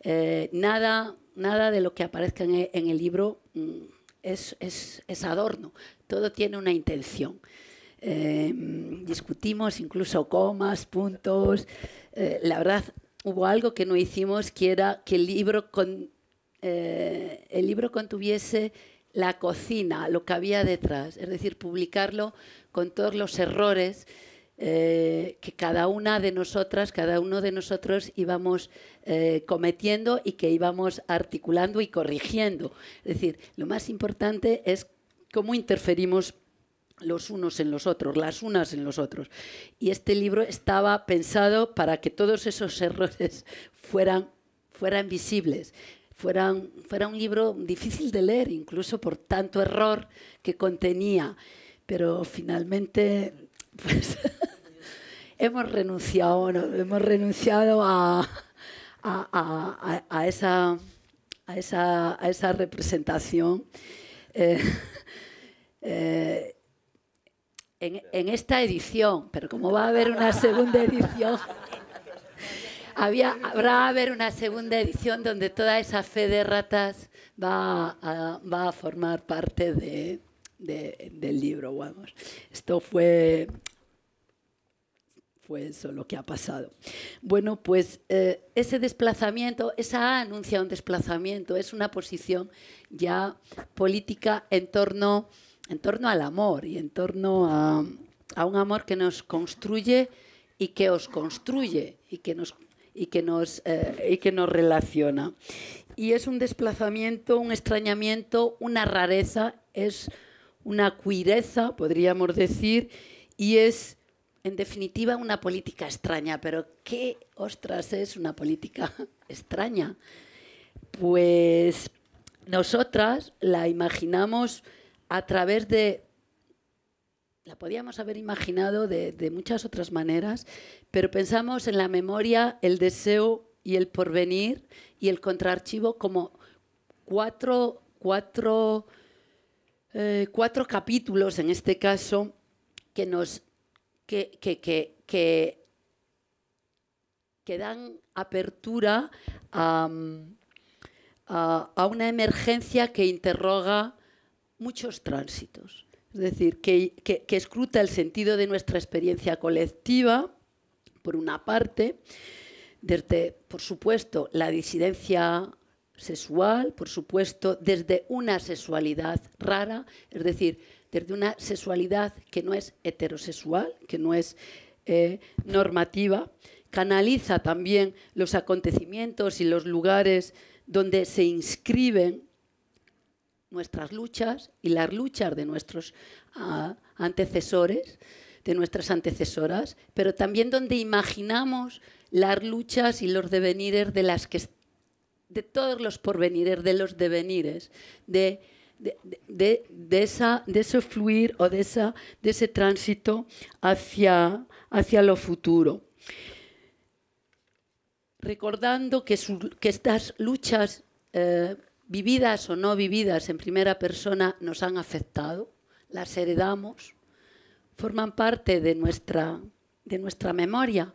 Eh, nada, nada de lo que aparezca en e, el, libro mm, es, adorno, todo tiene una intención. Eh, discutimos incluso comas, puntos. Eh, la verdad, hubo algo que no hicimos, que era que el libro, con, el libro contuviese la cocina, lo que había detrás, es decir, publicarlo con todos los errores eh, que cada una de nosotras, cada uno de nosotros íbamos eh, cometiendo y que íbamos articulando y corrigiendo. Es decir, lo más importante es cómo interferimos los unos en los otros, las unas en los otros. Y este libro estaba pensado para que todos esos errores [LAUGHS] fueran, fueran visibles, fueran, fuera un libro difícil de leer, incluso por tanto error que contenía, pero finalmente [LAUGHS] pues, hemos renunciado, hemos renunciado a, esa, representación. Eh, eh, en, esta edición, pero como va a haber una segunda edición, habrá haber una segunda edición donde toda esa fe de ratas va a, formar parte del libro. Vamos. Esto fue pues eso lo que ha pasado. Bueno, pues eh, ese desplazamiento, esa A anuncia un desplazamiento, es una posición ya política en torno, en torno al amor y en torno a, a un amor que nos construye y que os construye y que nos y que nos, eh, y que nos relaciona. Y es un desplazamiento, un extrañamiento, una rareza, es una cuireza, podríamos decir, y es en definitiva, una política extraña, pero ¿qué ostras es una política [LAUGHS] extraña? Pues nosotras la imaginamos a través de... La podíamos haber imaginado de, muchas otras maneras, pero pensamos en la memoria, el deseo y el porvenir y el contraarchivo como cuatro eh, capítulos, en este caso, que nos que, que, dan apertura mm, a, una emergencia que interroga muchos tránsitos. Es decir, que, que escruta el sentido de nuestra experiencia colectiva, por una parte, desde, por supuesto, la disidencia sexual, por supuesto, desde una sexualidad rara, es decir, desde una sexualidad que no es heterosexual, que no es eh, normativa, canaliza también los acontecimientos y los lugares donde se inscriben nuestras luchas y las luchas de nuestros ah, antecesores, de nuestras antecesoras, pero también donde imaginamos las luchas y los devenires de las que de todos los porvenires, de los devenires, de de, esa, ese fluir o de, ese tránsito hacia, hacia lo futuro. Recordando que, que estas luchas, eh, vividas o no vividas en primera persona, nos han afectado, las heredamos, forman parte de nuestra, memoria,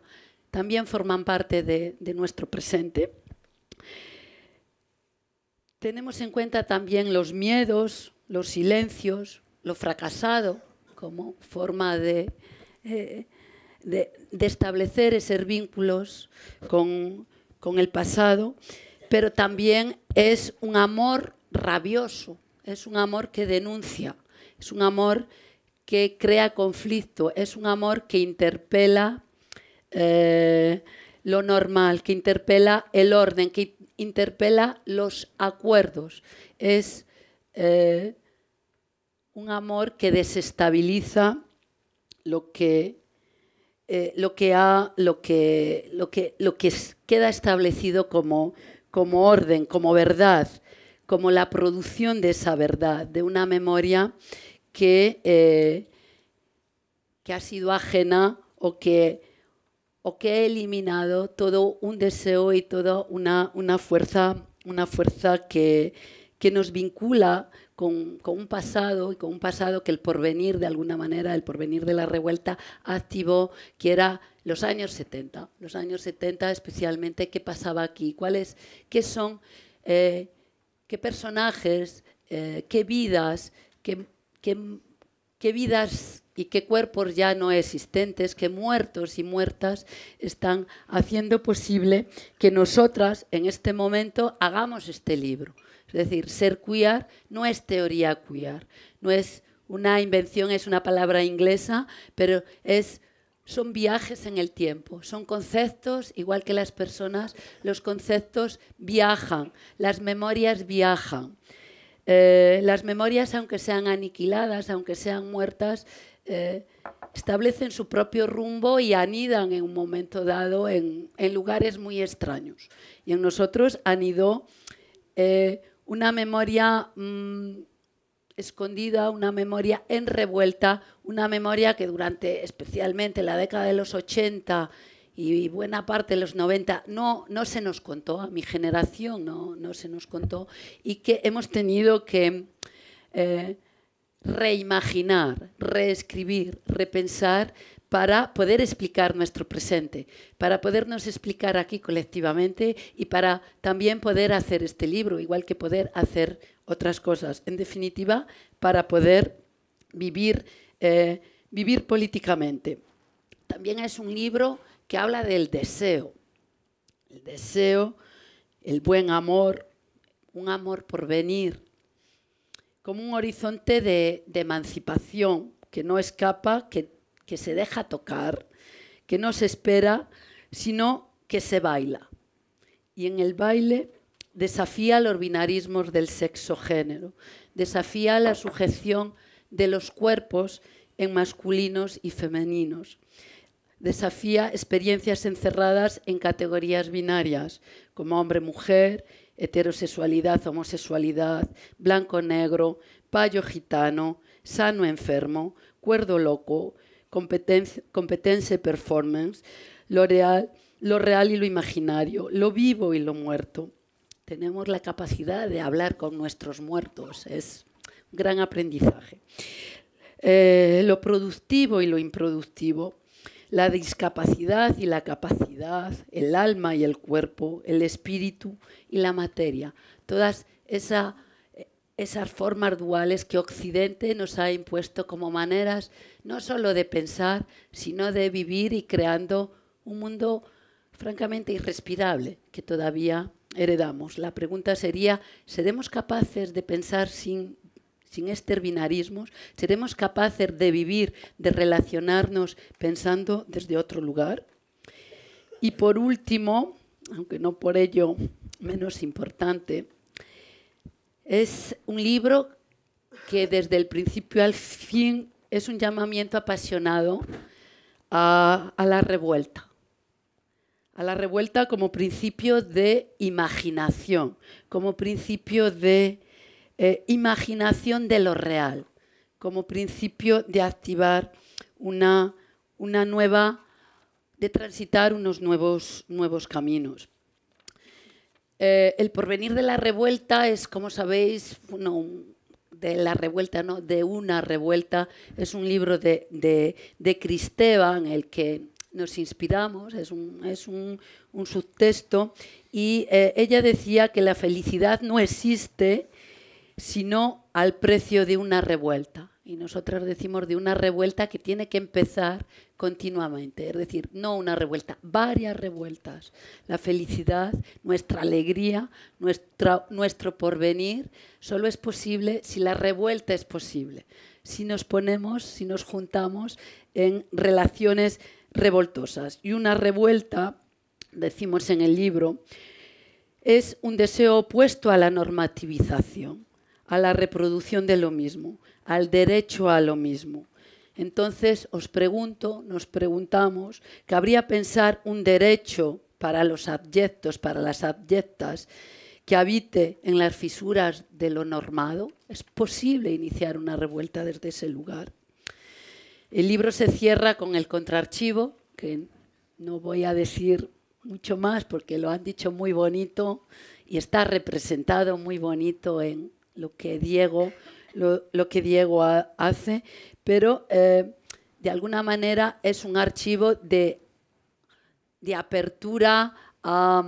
también forman parte de nuestro presente tenemos en cuenta también los miedos, los silencios, lo fracasado como forma de, eh, de, establecer esos vínculos con, el pasado, pero también es un amor rabioso, es un amor que denuncia, es un amor que crea conflicto, es un amor que interpela eh, lo normal, que interpela el orden, que interpela los acuerdos. Es eh, un amor que desestabiliza lo que, eh, lo, que ha, lo, que, lo, que, lo que queda establecido como, como orden, como verdad, como la producción de esa verdad, de una memoria que, eh, que ha sido ajena o que o que ha eliminado todo un deseo y toda una, una fuerza, una fuerza que, que nos vincula con, con, un pasado y con un pasado que el porvenir, de alguna manera, el porvenir de la revuelta activó, que era los años 70. Los años 70 especialmente, ¿qué pasaba aquí? ¿Cuáles, ¿Qué son, eh, qué personajes, eh, qué vidas, qué, qué vidas y qué cuerpos ya no existentes, qué muertos y muertas están haciendo posible que nosotras en este momento hagamos este libro. Es decir, ser queer no es teoría queer, no es una invención, es una palabra inglesa, pero es son viajes en el tiempo, son conceptos, igual que las personas, los conceptos viajan, las memorias viajan. Eh, las memorias, aunque sean aniquiladas, aunque sean muertas, eh, establecen su propio rumbo y anidan en un momento dado en, lugares muy extraños. Y en nosotros anidó eh, una memoria mm, escondida, una memoria en revuelta, una memoria que durante especialmente la década de los 80 y buena parte de los 90 no, no se nos contó, a mi generación no, no se nos contó, y que hemos tenido que eh, reimaginar, reescribir, repensar para poder explicar nuestro presente, para podernos explicar aquí colectivamente y para también poder hacer este libro, igual que poder hacer otras cosas. En definitiva, para poder vivir, eh, vivir políticamente. También es un libro que habla del deseo, el deseo, el buen amor, un amor por venir, como un horizonte de, emancipación que no escapa, que, que se deja tocar, que no se espera, sino que se baila. Y en el baile desafía los binarismos del sexo-género, desafía la sujeción de los cuerpos en masculinos y femeninos, desafía experiencias encerradas en categorías binarias, como hombre-mujer heterosexualidad, homosexualidad, blanco-negro, payo-gitano, sano-enfermo, cuerdo-loco, competencia, competencia performance, lo real, lo real y lo imaginario, lo vivo y lo muerto. Tenemos la capacidad de hablar con nuestros muertos, es un gran aprendizaje. Eh, lo productivo y lo improductivo la discapacidad y la capacidad, el alma y el cuerpo, el espíritu y la materia, todas esa, esas formas duales que Occidente nos ha impuesto como maneras no solo de pensar, sino de vivir y creando un mundo francamente irrespirable que todavía heredamos. La pregunta sería, ¿seremos capaces de pensar sin sin estos seremos capaces de vivir, de relacionarnos pensando desde otro lugar. Y por último, aunque no por ello menos importante, es un libro que desde el principio al fin es un llamamiento apasionado a la revuelta, a la revuelta como principio de imaginación, como principio de eh, imaginación de lo real, como principio de activar una, una nueva, de transitar unos nuevos, nuevos caminos. Eh, el porvenir de la revuelta es, como sabéis, de la revuelta, de una revuelta, es un libro de, de, de el que nos inspiramos, es un, subtexto, y eh, ella decía que la felicidad no existe sino al precio de una revuelta. Y nosotros decimos de una revuelta que tiene que empezar continuamente, es decir, no una revuelta, varias revueltas. La felicidad, nuestra alegría, nuestro porvenir, solo es posible si la revuelta es posible, si nos ponemos, si nos juntamos en relaciones revoltosas. Y una revuelta, decimos en el libro, es un deseo opuesto a la normativización a la reproducción de lo mismo, al derecho a lo mismo. Entonces os pregunto, nos preguntamos, ¿cabría pensar un derecho para los abyectos, para las abyectas, que habite en las fisuras de lo normado? ¿Es posible iniciar una revuelta desde ese lugar? El libro se cierra con el contraarchivo, que no voy a decir mucho más porque lo han dicho muy bonito y está representado muy bonito en, lo que Diego, lo, que Diego hace, pero eh, de alguna manera es un archivo de, apertura a,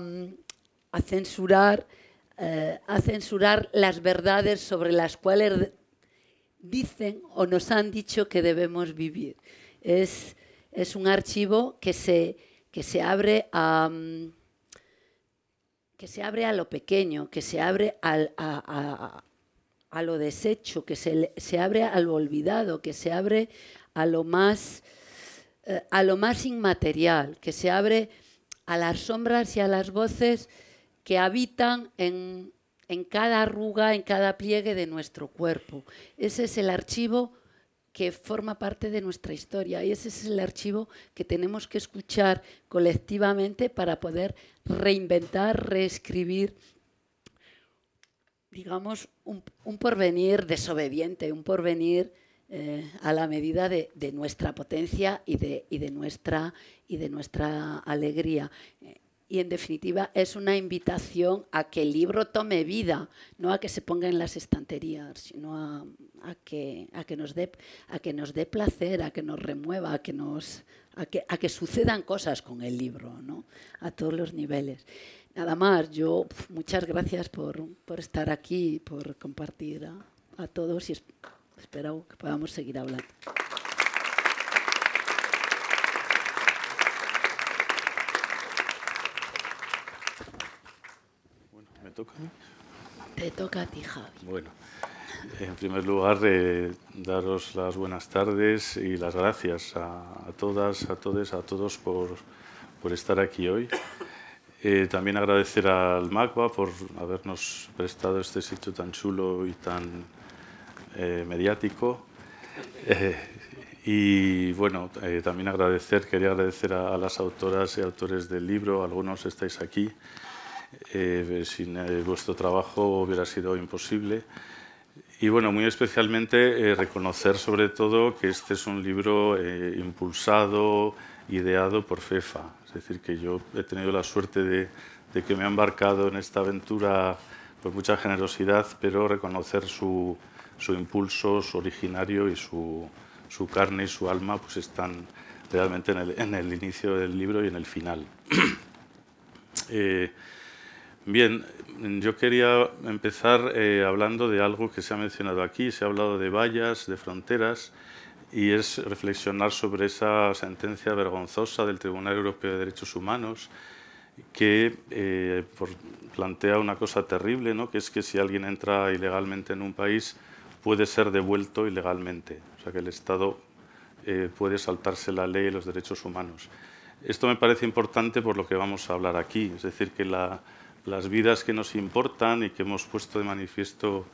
censurar, eh, a censurar las verdades sobre las cuales dicen o nos han dicho que debemos vivir. Es, un archivo que se, que se abre a que se abre a lo pequeño, que se abre a, a lo deshecho, que se, abre a lo olvidado, que se abre a lo más eh, a lo más inmaterial, que se abre a las sombras y a las voces que habitan en cada arruga, en cada pliegue de nuestro cuerpo. Ese es el archivo que forma parte de nuestra historia y ese es el archivo que tenemos que escuchar colectivamente para poder reinventar, reescribir digamos, un, porvenir desobediente, un porvenir eh, a la medida de, nuestra potencia y de, y de, nuestra, y de nuestra alegría. Eh, y en definitiva es una invitación a que el libro tome vida, no a que se ponga en las estanterías, sino a, a que, nos dé a que nos dé placer, a que nos remueva, a que nos a que, sucedan cosas con el libro, ¿no? A todos los niveles. Nada más, yo muchas gracias por, estar aquí, por compartir a, todos y espero que podamos seguir hablando.
Bueno, ¿me toca? Te toca a ti, Javi. Bueno, en primer lugar, eh, daros las buenas tardes y las gracias a, todas, a todos, a todos por estar aquí hoy. Eh, también agradecer al MACBA por habernos prestado este sitio tan chulo y tan eh, mediático. Eh, y bueno, también agradecer, quería agradecer a, a, las autoras y autores del libro, algunos estáis aquí. sin vuestro trabajo hubiera sido imposible. Y bueno, muy especialmente reconocer sobre todo que este es un libro impulsado, ideado por FEFA, decir, que yo he tenido la suerte de, que me ha embarcado en esta aventura con mucha generosidad, pero reconocer su, su impulso, su originario y su, carne y su alma pues están realmente en el, inicio del libro y en el final. [CLEARS THROAT] Eh, bien, yo quería empezar eh, hablando de algo que se ha mencionado aquí, se ha hablado de vallas, de fronteras, y es reflexionar sobre esa sentencia vergonzosa del Tribunal Europeo de Derechos Humanos que eh, plantea una cosa terrible, ¿no? que es que si alguien entra ilegalmente en un país puede ser devuelto ilegalmente, o sea que el Estado eh, puede saltarse la ley y los derechos humanos. Esto me parece importante por lo que vamos a hablar aquí, es decir, que las vidas que nos importan y que hemos puesto de manifiesto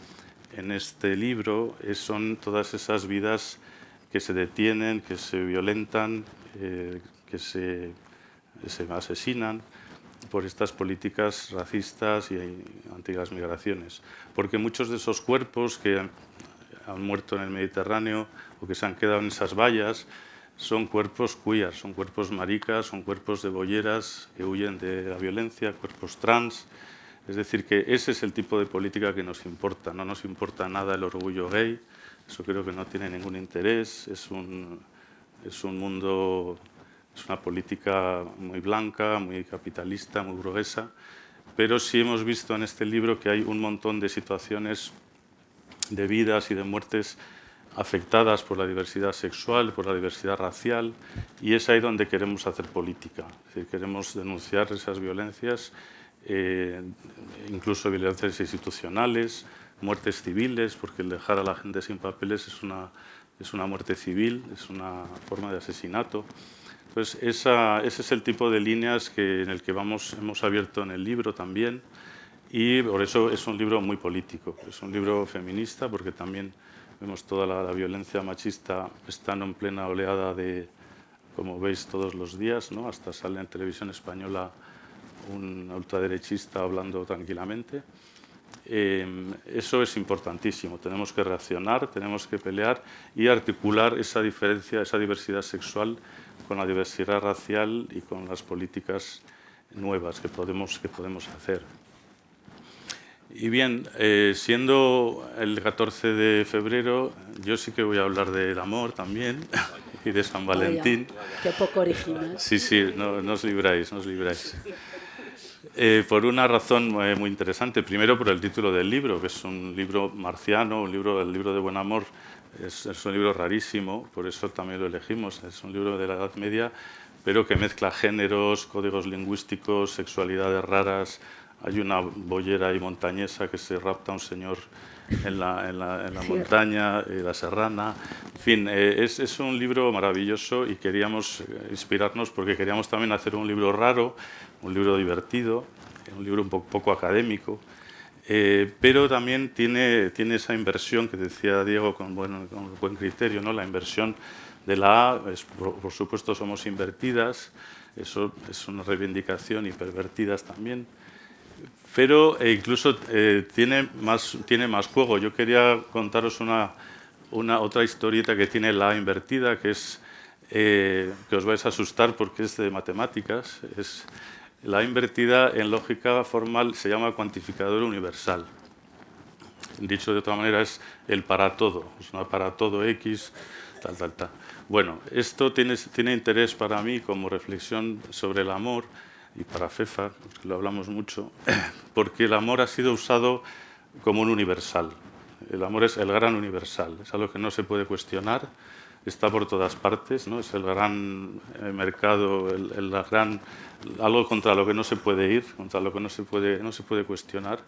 en este libro eh, son todas esas vidas que se detienen, que se violentan, eh, que se, asesinan por estas políticas racistas y antiguas migraciones. Porque muchos de esos cuerpos que han muerto en el Mediterráneo o que se han quedado en esas vallas son cuerpos cuyas, son cuerpos maricas, son cuerpos de bolleras que huyen de la violencia, cuerpos trans. Es decir, que ese es el tipo de política que nos importa. No nos importa nada el orgullo gay, eso creo que no tiene ningún interés, es un, mundo, es una política muy blanca, muy capitalista, muy burguesa pero sí hemos visto en este libro que hay un montón de situaciones de vidas y de muertes afectadas por la diversidad sexual, por la diversidad racial, y es ahí donde queremos hacer política. queremos denunciar esas violencias, eh, incluso violencias institucionales, muertes civiles, porque el dejar a la gente sin papeles es una, es una muerte civil, es una forma de asesinato. Entonces, esa, ese es el tipo de líneas que, en el que vamos, hemos abierto en el libro también, y por eso es un libro muy político, es un libro feminista, porque también vemos toda la, violencia machista estando en plena oleada de, como veis todos los días, ¿no? hasta sale en televisión española un ultraderechista hablando tranquilamente. Em, eso es importantísimo. Tenemos que reaccionar, tenemos que pelear y articular esa diferencia, esa diversidad sexual con la diversidad racial y con las políticas nuevas que podemos, que podemos hacer. Y bien, eh, siendo el 14 de febrero, yo sí que voy a hablar del amor también [LAUGHS] y de San Valentín. qué poco original. Sí, sí, no, no os libráis, no libráis. Eh, por una razón eh, muy interesante. Primero por el título del libro, que es un libro marciano, un libro, el libro de buen amor. Es, un libro rarísimo, por eso también lo elegimos. Es un libro de la Edad Media, pero que mezcla géneros, códigos lingüísticos, sexualidades raras. Hay una bollera y montañesa que se rapta un señor en la, en la montaña, eh, la serrana. En fin, es, es, un libro maravilloso y queríamos inspirarnos porque queríamos también hacer un libro raro, un libro divertido, un libro un poco, académico, eh, pero también tiene, tiene esa inversión que decía Diego con, bueno, buen criterio, ¿no? la inversión de la A, por, supuesto somos invertidas, eso es una reivindicación y pervertidas también, pero e incluso eh, tiene, más, tiene más juego. Yo quería contaros una, una otra historieta que tiene la A invertida, que es... Eh, que os vais a asustar porque es de matemáticas, es la invertida en lógica formal se llama cuantificador universal. Dicho de otra manera, es el para todo, es una para todo X, tal, tal, tal. Bueno, esto tiene, interés para mí como reflexión sobre el amor y para Fefa, lo hablamos mucho, [CLEARS THROAT] porque el amor ha sido usado como un universal. El amor es el gran universal, es algo que no se puede cuestionar, está por todas partes, ¿no? es el gran eh, mercado, el, la gran, algo contra lo que no se puede ir, contra lo que no se puede, no se puede cuestionar.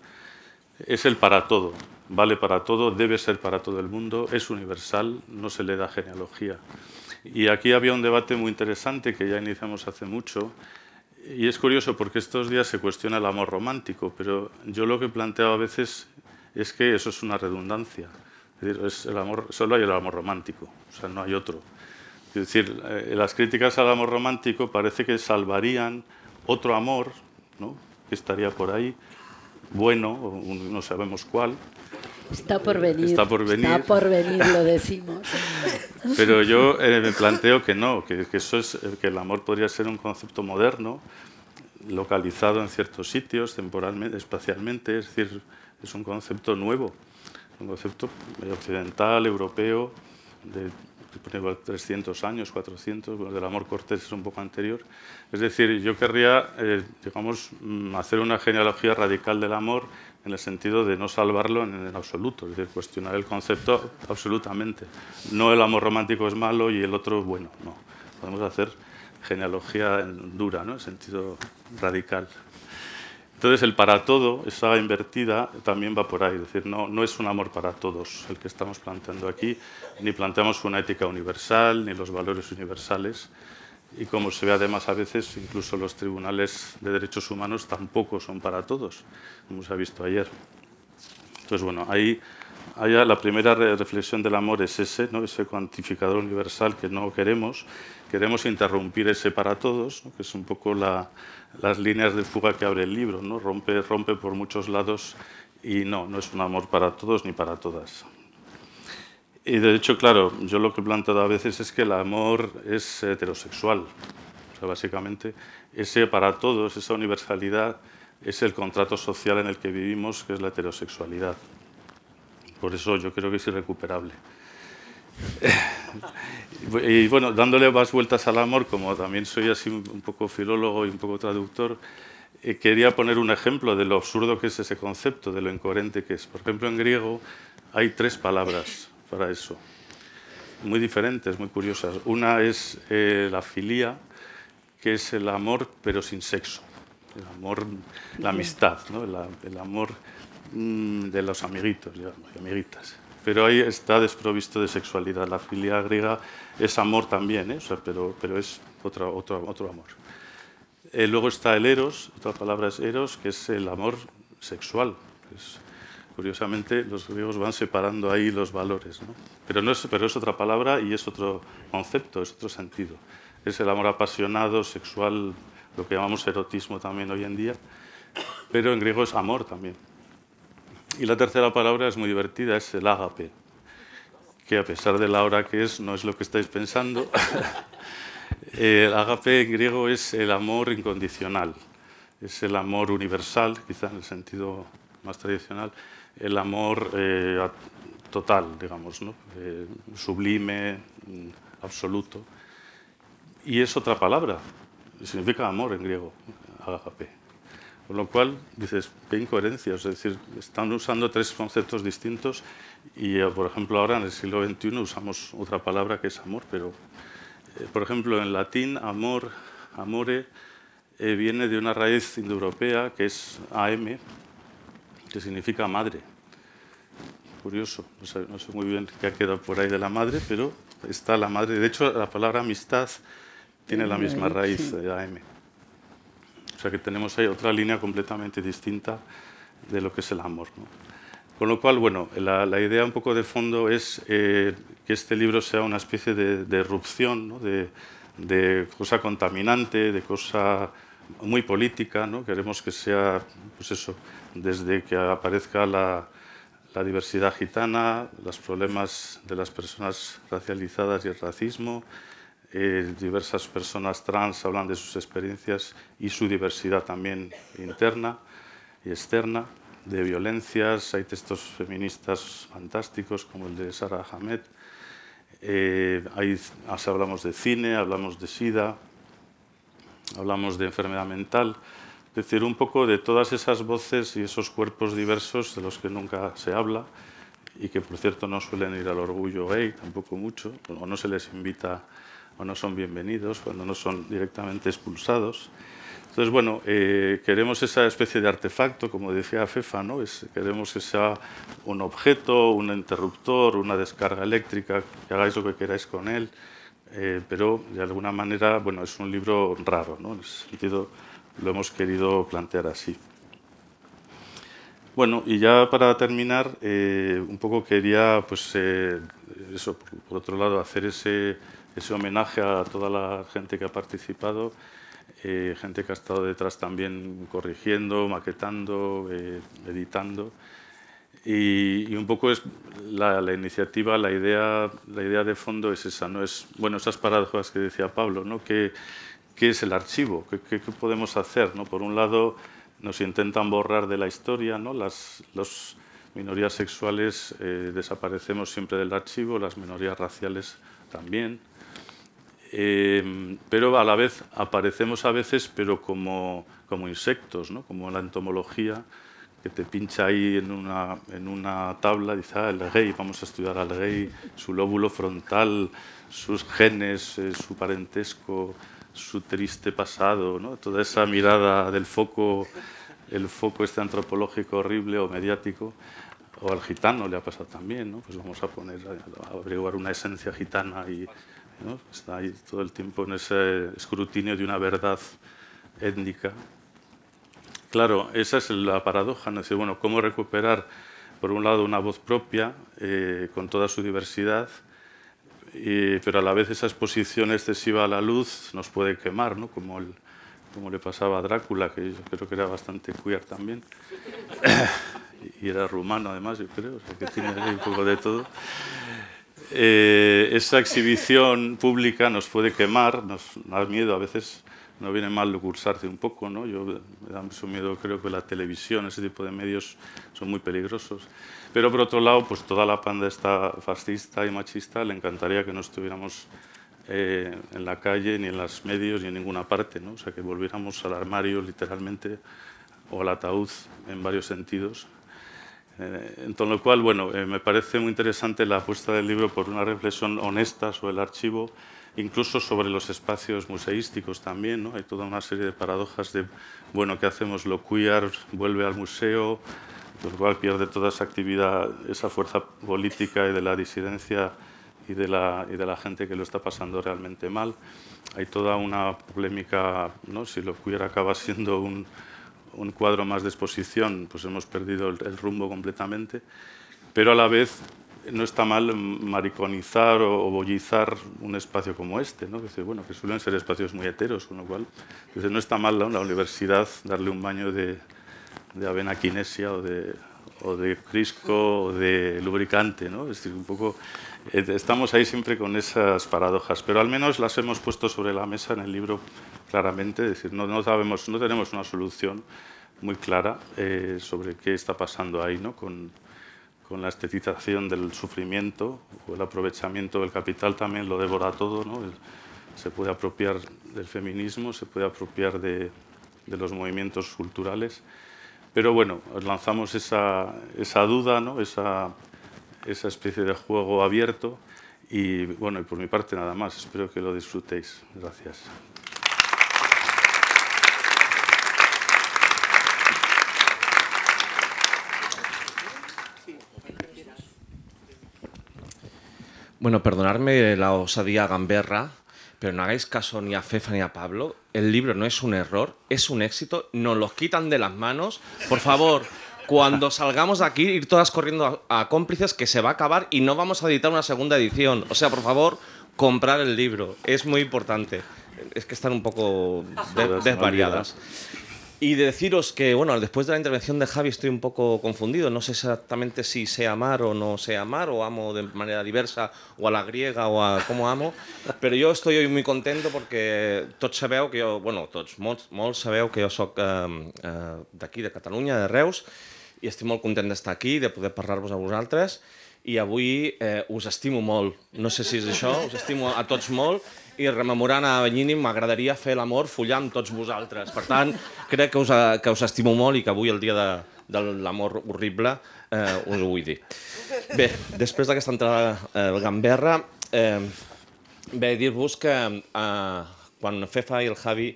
Es el para todo, vale para todo, debe ser para todo el mundo, es universal, no se le da genealogía. Y aquí había un debate muy interesante que ya iniciamos hace mucho, y es curioso porque estos días se cuestiona el amor romántico, pero yo lo que planteado a veces es que eso es una redundancia. Es decir, el amor, solo hay el amor romántico, o sea, no hay otro. Es decir, eh, las críticas al amor romántico parece que salvarían otro amor, ¿no? que estaría por ahí, bueno, no sabemos cuál. Está por venir. Está por venir, está por
venir lo [LAUGHS] decimos. Pero yo
eh, me planteo que no, que, eso es, eh, que el amor podría ser un concepto moderno, localizado en ciertos sitios, temporalmente, espacialmente, es decir, es un concepto nuevo un concepto eh, occidental, europeo, de 300 años, 400, del amor cortés es un poco anterior. Es decir, yo querría, eh, digamos, mm, hacer una genealogía radical del amor en el sentido de no salvarlo en, el absoluto, es decir, cuestionar el concepto absolutamente. No el amor romántico es malo y el otro bueno, no. Podemos hacer genealogía dura, ¿no? en sentido radical. Entonces el para todo, esa invertida, también va por ahí. Es decir, no, no es un amor para todos el que estamos planteando aquí, ni planteamos una ética universal, ni los valores universales. Y como se ve además a veces, incluso los tribunales de derechos humanos tampoco son para todos, como se ha visto ayer. Entonces, bueno, ahí, la primera reflexión del amor es ese, ¿no? ese cuantificador universal que no queremos. Queremos interrumpir ese para todos, que es un poco la, las líneas de fuga que abre el libro, ¿no? rompe, rompe por muchos lados y no, no es un amor para todos ni para todas. Y de hecho, claro, yo lo que he planteado a veces es que el amor es heterosexual. O sea, básicamente, ese para todos, esa universalidad, es el contrato social en el que vivimos, que es la heterosexualidad. Por eso yo creo que es irrecuperable. Eh, y bueno, dándole más vueltas al amor, como también soy así un poco filólogo y un poco traductor, eh, quería poner un ejemplo de lo absurdo que es ese concepto, de lo incoherente que es. Por ejemplo, en griego hay tres palabras para eso, muy diferentes, muy curiosas. Una es eh, la filía, que es el amor pero sin sexo, el amor, la amistad, el, amor mm, de los amiguitos, digamos, y amiguitas pero ahí está desprovisto de sexualidad. La filia griega es amor también, ¿eh? pero, es otro, amor. Eh, luego está el eros, otra palabra es eros, que es el amor sexual. curiosamente, los griegos van separando ahí los valores, Pero, no es, pero es otra palabra y es otro concepto, es otro sentido. Es el amor apasionado, sexual, lo que llamamos erotismo también hoy en día, pero en griego es amor también. Y la tercera palabra es muy divertida, es el ágape, que a pesar de la hora que es, no es lo que estáis pensando. [LAUGHS] el ágape en griego es el amor incondicional, es el amor universal, quizá en el sentido más tradicional, el amor eh, total, digamos, eh, sublime, mm, absoluto. Y es otra palabra, significa amor en griego, ágape. Con lo cual, dices, qué incoherencia, es decir, están usando tres conceptos distintos y, eh, por ejemplo, ahora en el siglo XXI usamos otra palabra que es amor, pero, eh, por ejemplo, en latín, amor, amore, eh, viene de una raíz indoeuropea que es AM, que significa madre. Curioso, no sé, no sé muy bien qué ha quedado por ahí de la madre, pero está la madre. De hecho, la palabra amistad tiene la misma raíz, de AM que tenemos ahí otra línea completamente distinta de lo que es el amor. Con lo cual, bueno, la, idea un poco de fondo es eh, que este libro sea una especie de, de erupción, ¿no? de, cosa contaminante, de cosa muy política, ¿no? Queremos que sea, pues eso, desde que aparezca la diversidad gitana, los problemas de las personas racializadas y el racismo, eh, diversas personas trans hablan de sus experiencias y su diversidad también interna y externa, de violencias, hay textos feministas fantásticos como el de Sara Hamed, eh, hablamos de cine, hablamos de SIDA, hablamos de enfermedad mental, es decir, un poco de todas esas voces y esos cuerpos diversos de los que nunca se habla y que por cierto no suelen ir al orgullo gay, tampoco mucho, o no se les invita cuando no son bienvenidos, cuando no son directamente expulsados. Entonces, bueno, eh, queremos esa especie de artefacto, como decía Fefa, ¿no? Es, queremos que sea un objeto, un interruptor, una descarga eléctrica, que hagáis lo que queráis con él, eh, pero de alguna manera, bueno, es un libro raro, ¿no? En ese sentido lo hemos querido plantear así. Bueno, y ya para terminar, eh, un poco quería, pues, eso, por otro lado, hacer ese ese homenaje a toda la gente que ha participado, eh, gente que ha estado detrás también corrigiendo, maquetando, eh, editando. Y, un poco es la, iniciativa, la idea, la idea de fondo es esa, ¿no? es, bueno, esas paradojas que decía Pablo, ¿no? ¿Qué, es el archivo? ¿Qué, qué, podemos hacer? Por un lado, nos intentan borrar de la historia, ¿no? las minorías sexuales eh, desaparecemos siempre del archivo, las minorías raciales también. Em, pero a la vez aparecemos a veces, pero como, como insectos, ¿no? como la entomología, que te pincha ahí en una, en una tabla, dice, ah, el rey, vamos a estudiar al rey, su lóbulo frontal, sus genes, eh, su parentesco, su triste pasado, ¿no? toda esa mirada del foco, el foco este antropológico horrible o mediático, o al gitano le ha pasado también, ¿no? pues vamos a poner a averiguar una esencia gitana y Está ahí todo el tiempo en ese escrutinio de una verdad étnica. Claro, esa es la paradoja, ¿no? Es bueno, ¿cómo recuperar, por un lado, una voz propia eh, con toda su diversidad, pero a la vez esa exposición excesiva a la luz nos puede quemar, ¿no? Como, como le pasaba a Drácula, que yo creo que era bastante queer también. [COUGHS] y era rumano además, yo creo, o sea, que tiene un poco de todo. Eh, esa exhibición pública nos puede quemar, nos da miedo a veces. No viene mal cursarse un poco, ¿no? Yo me da mucho miedo, creo que la televisión, ese tipo de medios son muy peligrosos. Pero por otro lado, pues toda la panda está fascista y machista, le encantaría que no estuviéramos eh, en la calle, ni en los medios, ni en ninguna parte. ¿no? O sea, que volviéramos al armario literalmente o al ataúd en varios sentidos. Eh, en lo cual, bueno, eh, me parece muy interesante la apuesta del libro por una reflexión honesta sobre el archivo, incluso sobre los espacios museísticos también, ¿no? Hay toda una serie de paradojas de, bueno, ¿qué hacemos? Lo queer vuelve al museo, lo cual pierde toda esa actividad, esa fuerza política y de la disidencia y de la, de la gente que lo está pasando realmente mal. Hay toda una polémica, ¿no? Si lo queer acaba siendo un un cuadro más de exposición, pues hemos perdido el, rumbo completamente, pero a la vez no está mal mariconizar o, bollizar un espacio como este, ¿no? que, bueno, que suelen ser espacios muy heteros, con lo cual no está mal la, universidad darle un baño de, avena quinesia o de, o de crisco o de lubricante. ¿no? un poco, eh, estamos ahí siempre con esas paradojas, pero al menos las hemos puesto sobre la mesa en el libro claramente, decir, no, sabemos, no tenemos una solución muy clara eh, sobre qué está pasando ahí ¿no? con, la estetización del sufrimiento o el aprovechamiento del capital también lo devora todo. ¿no? se puede apropiar del feminismo, se puede apropiar de, los movimientos culturales. Pero bueno, os lanzamos esa, duda, ¿no? esa, esa especie de juego abierto. Y bueno, y por mi parte nada más. Espero que lo disfrutéis. Gracias.
Bueno, perdonadme la osadía gamberra, pero no hagáis caso ni a Fefa ni a Pablo. El libro no es un error, es un éxito. Nos los quitan de las manos. Por favor, cuando salgamos de aquí, ir todas corriendo a, cómplices que se va a acabar y no vamos a editar una segunda edición. O sea, por favor, comprar el libro. Es muy importante. Es que están un poco desvariadas. Y deciros que, bueno, después de la intervención de Javi estoy un poco confundido. No sé exactamente si sé amar o no sé amar, o amo de manera diversa, o a la griega, o a cómo amo. Però jo estoy hoy muy contento porque tots sabeu que jo, bueno, tots, molts, molts sabeu que jo sóc eh, eh de aquí, de Catalunya, de Reus, i estic molt content d'estar aquí, de poder parlar-vos a vosaltres, i avui eh, us estimo molt. No sé si és això, us estimo a tots molt, i rememorant a Benyini m'agradaria fer l'amor follant amb tots vosaltres. Per tant, crec que us, eh, que us estimo molt i que avui, el dia de, de l'amor horrible, eh, us ho vull dir. Bé, després d'aquesta entrada al eh, Gamberra, eh, bé, dir-vos que eh, quan Fefa i el Javi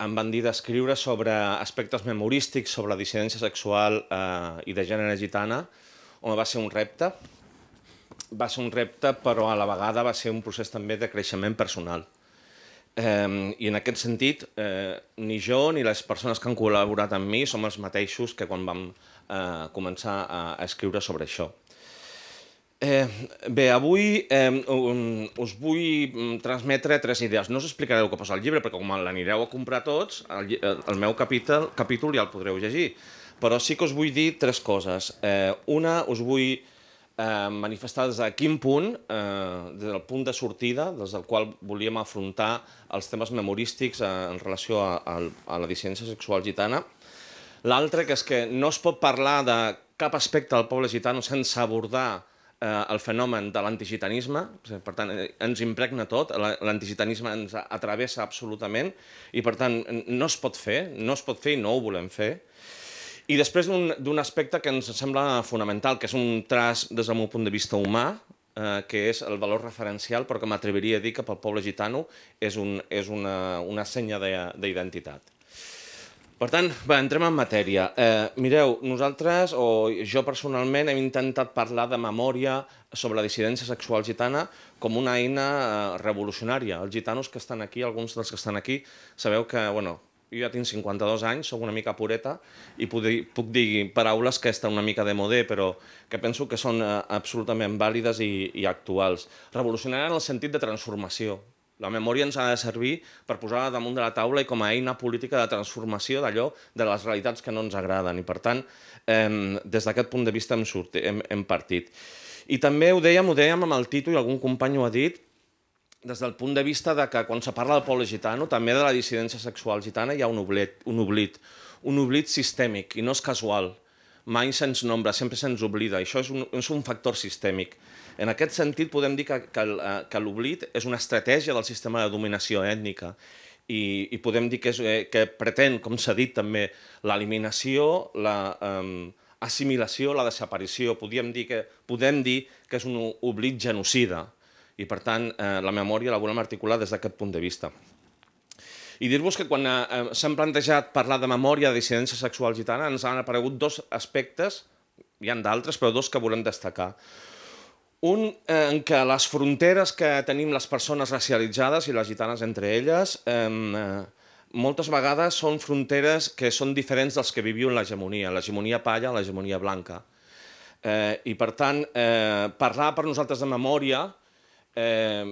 em van dir d'escriure sobre aspectes memorístics, sobre dissidència sexual eh, i de gènere gitana, on va ser un repte, va ser un repte, però a la vegada va ser un procés també de creixement personal. Eh, I en aquest sentit, eh, ni jo ni les persones que han col·laborat amb mi som els mateixos que quan vam eh, començar a, a escriure sobre això. Eh, bé, avui eh, us vull mm, transmetre tres idees. No us explicaré el que posa al llibre, perquè com l'anireu a comprar tots, el, el meu capítol, capítol ja el podreu llegir. Però sí que us vull dir tres coses. Eh, una, us vull Eh, manifestades a quin punt, eh, des del punt de sortida, des del qual volíem afrontar els temes memorístics eh, en relació a, a, a la dissidència sexual gitana. L'altre que és que no es pot parlar de cap aspecte del poble gitano sense abordar eh, el fenomen de l'antigitanisme, per tant, eh, ens impregna tot, l'antigitanisme ens atravessa absolutament, i per tant, no es pot fer, no es pot fer i no ho volem fer, i després d'un aspecte que ens sembla fonamental, que és un traç des del meu punt de vista humà, eh, que és el valor referencial, però que m'atreviria a dir que pel poble gitano és, un, és una, una senya d'identitat. Per tant, va, entrem en matèria. Eh, mireu, nosaltres, o jo personalment, hem intentat parlar de memòria sobre la dissidència sexual gitana com una eina eh, revolucionària. Els gitanos que estan aquí, alguns dels que estan aquí, sabeu que, bueno, jo ja tinc 52 anys, sóc una mica pureta i puc dir, puc dir paraules que estan una mica de modè, però que penso que són eh, absolutament vàlides i, i actuals. Revolucionaran el sentit de transformació. La memòria ens ha de servir per posar damunt de la taula i com a eina política de transformació d'allò de les realitats que no ens agraden. I per tant, eh, des d'aquest punt de vista hem, sortit, hem, hem partit. I també ho dèiem, ho dèiem amb el títol, i algun company ho ha dit, des del punt de vista de que quan se parla del poble gitano, també de la dissidència sexual gitana hi ha un oblit, un oblit, un oblit sistèmic, i no és casual. Mai se'ns nombra, sempre se'ns oblida. Això és un, és un factor sistèmic. En aquest sentit, podem dir que, que, eh, que l'oblit és una estratègia del sistema de dominació ètnica i, i podem dir que, és, eh, que pretén, com s'ha dit també, l'eliminació, la... Eh, assimilació, la desaparició. Podríem dir que, podem dir que és un oblit genocida, i, per tant, eh, la memòria la volem articular des d'aquest punt de vista. I dir-vos que quan eh, eh s'han plantejat parlar de memòria de dissidència sexual gitana ens han aparegut dos aspectes, hi han d'altres, però dos que volem destacar. Un eh, en què les fronteres que tenim les persones racialitzades i les gitanes entre elles eh, moltes vegades són fronteres que són diferents dels que viviu en l'hegemonia, l'hegemonia palla, l'hegemonia blanca. Eh, I per tant, eh, parlar per nosaltres de memòria eh,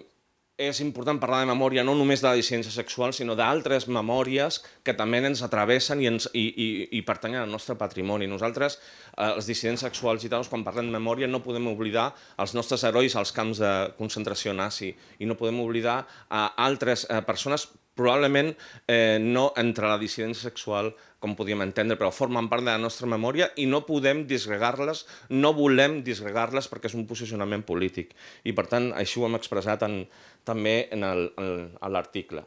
és important parlar de memòria no només de la dissidència sexual, sinó d'altres memòries que també ens atravessen i, ens, i, i, i pertanyen al nostre patrimoni. Nosaltres, eh, els dissidents sexuals i tal, quan parlem de memòria, no podem oblidar els nostres herois als camps de concentració nazi i no podem oblidar a eh, altres eh, persones probablement eh, no entre la dissidència sexual com podíem entendre, però formen part de la nostra memòria i no podem disgregar-les, no volem disgregar-les perquè és un posicionament polític. I, per tant, així ho hem expressat en, també en l'article.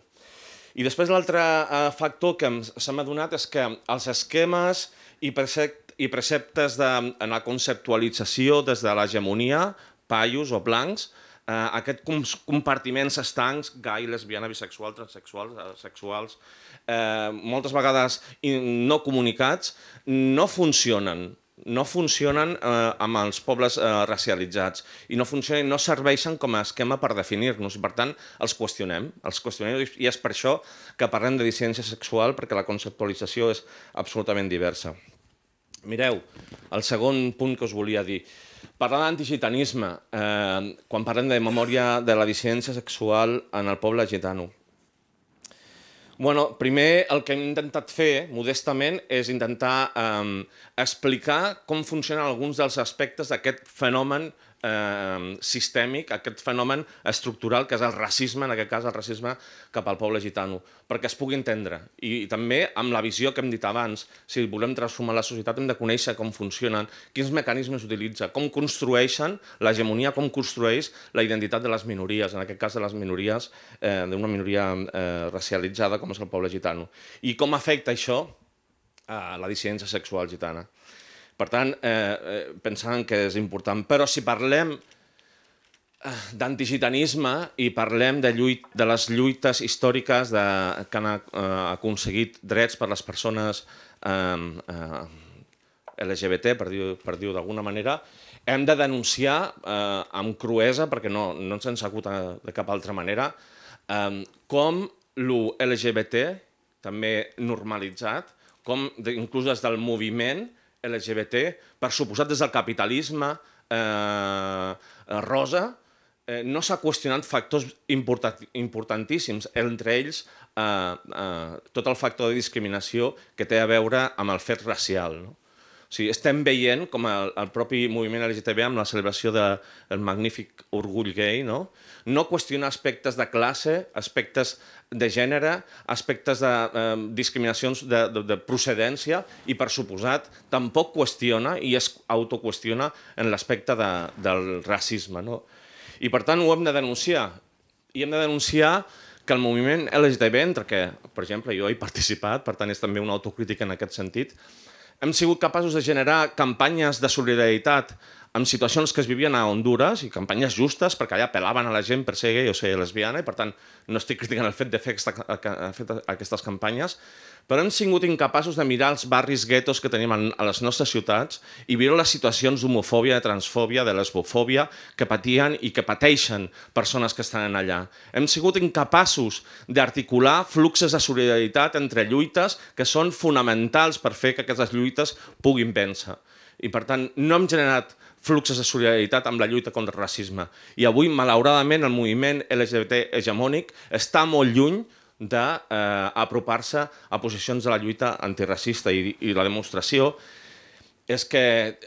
I després l'altre eh, factor que s'ha donat és que els esquemes i, precept, i preceptes de, en la conceptualització des de l'hegemonia, paios o blancs, eh, aquest compartiments estancs, gai, lesbiana, bisexual, transsexuals, sexuals, eh, moltes vegades no comunicats, no funcionen no funcionen eh, amb els pobles eh, racialitzats i no funcionen, no serveixen com a esquema per definir-nos. i Per tant, els qüestionem, els qüestionem i és per això que parlem de dissidència sexual perquè la conceptualització és absolutament diversa. Mireu, el segon punt que us volia dir. Eh, Parlant d'antigitanisme, eh, quan parlem de memòria de la dissidència sexual en el poble gitano, Bueno, primer el que hem intentat fer, modestament, és intentar eh, explicar com funcionen alguns dels aspectes d'aquest fenomen eh, sistèmic, aquest fenomen estructural que és el racisme, en aquest cas el racisme cap al poble gitano, perquè es pugui entendre. I, també amb la visió que hem dit abans, si volem transformar la societat hem de conèixer com funcionen, quins mecanismes utilitza, com construeixen l'hegemonia, com construeix la identitat de les minories, en aquest cas de les minories, eh, d'una minoria eh, racialitzada com és el poble gitano. I com afecta això a la dissidència sexual gitana. Per tant, eh, eh, pensant que és important. Però si parlem eh, d'antigitanisme i parlem de, lluit, de les lluites històriques de, que han eh, aconseguit drets per les persones eh, eh, LGBT, per dir-ho per dir d'alguna manera, hem de denunciar eh, amb cruesa, perquè no, no ens ens acut eh, de cap altra manera, eh, com l'LGBT, també normalitzat, com inclús des del moviment, LGBT, per suposat des del capitalisme eh, rosa, eh, no s'ha qüestionat factors important, importantíssims, entre ells eh, eh, tot el factor de discriminació que té a veure amb el fet racial. No? sigui, estem veient com el, el propi moviment LGTB amb la celebració del de, magnífic orgull gay, no? no qüestionar aspectes de classe, aspectes de gènere, aspectes de eh, discriminacions de, de, de procedència i, per suposat, tampoc qüestiona i es autoqüestiona en l'aspecte de, del racisme. No? I, per tant, ho hem de denunciar. I hem de denunciar que el moviment LGTB, entre que, per exemple, jo he participat, per tant és també una autocrítica en aquest sentit, hem sigut capaços de generar campanyes de solidaritat amb situacions que es vivien a Honduras i campanyes justes perquè allà pelaven a la gent per ser gay o ser lesbiana i per tant no estic criticant el fet de fer, aquesta, fer aquestes campanyes però hem sigut incapaços de mirar els barris guetos que tenim a les nostres ciutats i viure les situacions d'homofòbia, de transfòbia, de lesbofòbia que patien i que pateixen persones que estan allà. Hem sigut incapaços d'articular fluxes de solidaritat entre lluites que són fonamentals per fer que aquestes lluites puguin vèncer. I per tant, no hem generat fluxes de solidaritat amb la lluita contra el racisme. I avui, malauradament, el moviment LGBT hegemònic està molt lluny d'apropar-se eh, a posicions de la lluita antiracista i, i la demostració és que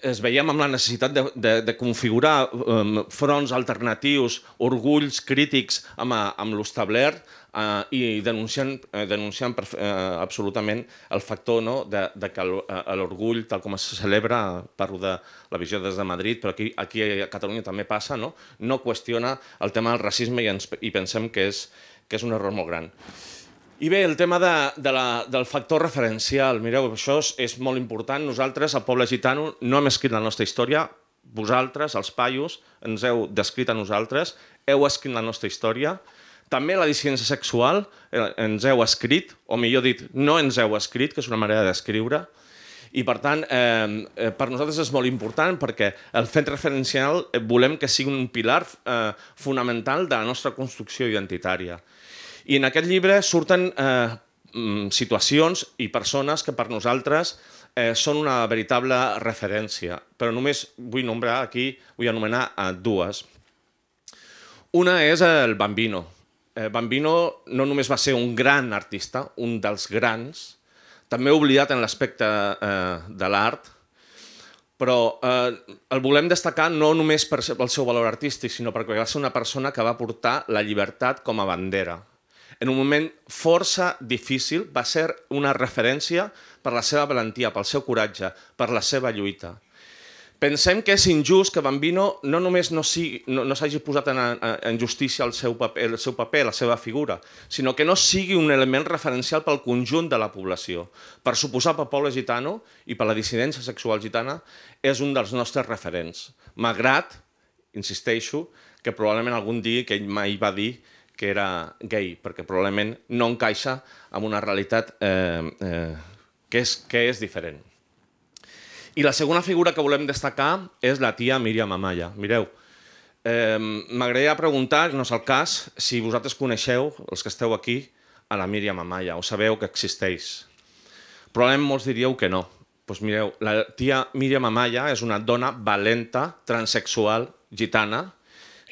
es veiem amb la necessitat de, de, de configurar eh, fronts alternatius, orgulls crítics amb, amb l'establert, eh, i denunciant, eh, denunciant per, eh, absolutament el factor no, de, de que eh, l'orgull, tal com es celebra, parlo de la visió des de Madrid, però aquí, aquí a Catalunya també passa, no, no qüestiona el tema del racisme i, ens, i pensem que és, que és un error molt gran. I bé, el tema de, de la, del factor referencial, mireu, això és, és molt important. Nosaltres, el poble gitano, no hem escrit la nostra història, vosaltres, els paios, ens heu descrit a nosaltres, heu escrit la nostra història, també la dissidència sexual eh, ens heu escrit, o millor dit, no ens heu escrit, que és una manera d'escriure, i per tant, eh, eh per nosaltres és molt important perquè el fet referencial eh, volem que sigui un pilar eh, fonamental de la nostra construcció identitària. I en aquest llibre surten eh, mm, situacions i persones que per nosaltres eh, són una veritable referència, però només vull nombrar aquí, vull anomenar a dues. Una és el Bambino, eh, Bambino no només va ser un gran artista, un dels grans, també oblidat en l'aspecte eh, de l'art, però eh, el volem destacar no només per el seu valor artístic, sinó perquè va ser una persona que va portar la llibertat com a bandera. En un moment força difícil va ser una referència per la seva valentia, pel seu coratge, per la seva lluita. Pensem que és injust que Bambino no només no s'hagi no, no posat en, en justícia el seu, paper, el seu paper, la seva figura, sinó que no sigui un element referencial pel conjunt de la població. Per suposar pel poble gitano i per la dissidència sexual gitana és un dels nostres referents, malgrat, insisteixo, que probablement algun dia que ell mai va dir que era gay, perquè probablement no encaixa amb una realitat eh, eh, que, és, que és diferent. I la segona figura que volem destacar és la tia Míriam Amaya. Mireu, eh, m'agradaria preguntar, no és el cas, si vosaltres coneixeu, els que esteu aquí, a la Míriam Amaya, o sabeu que existeix. Probablement molts diríeu que no. Doncs pues mireu, la tia Míriam Amaya és una dona valenta, transexual, gitana,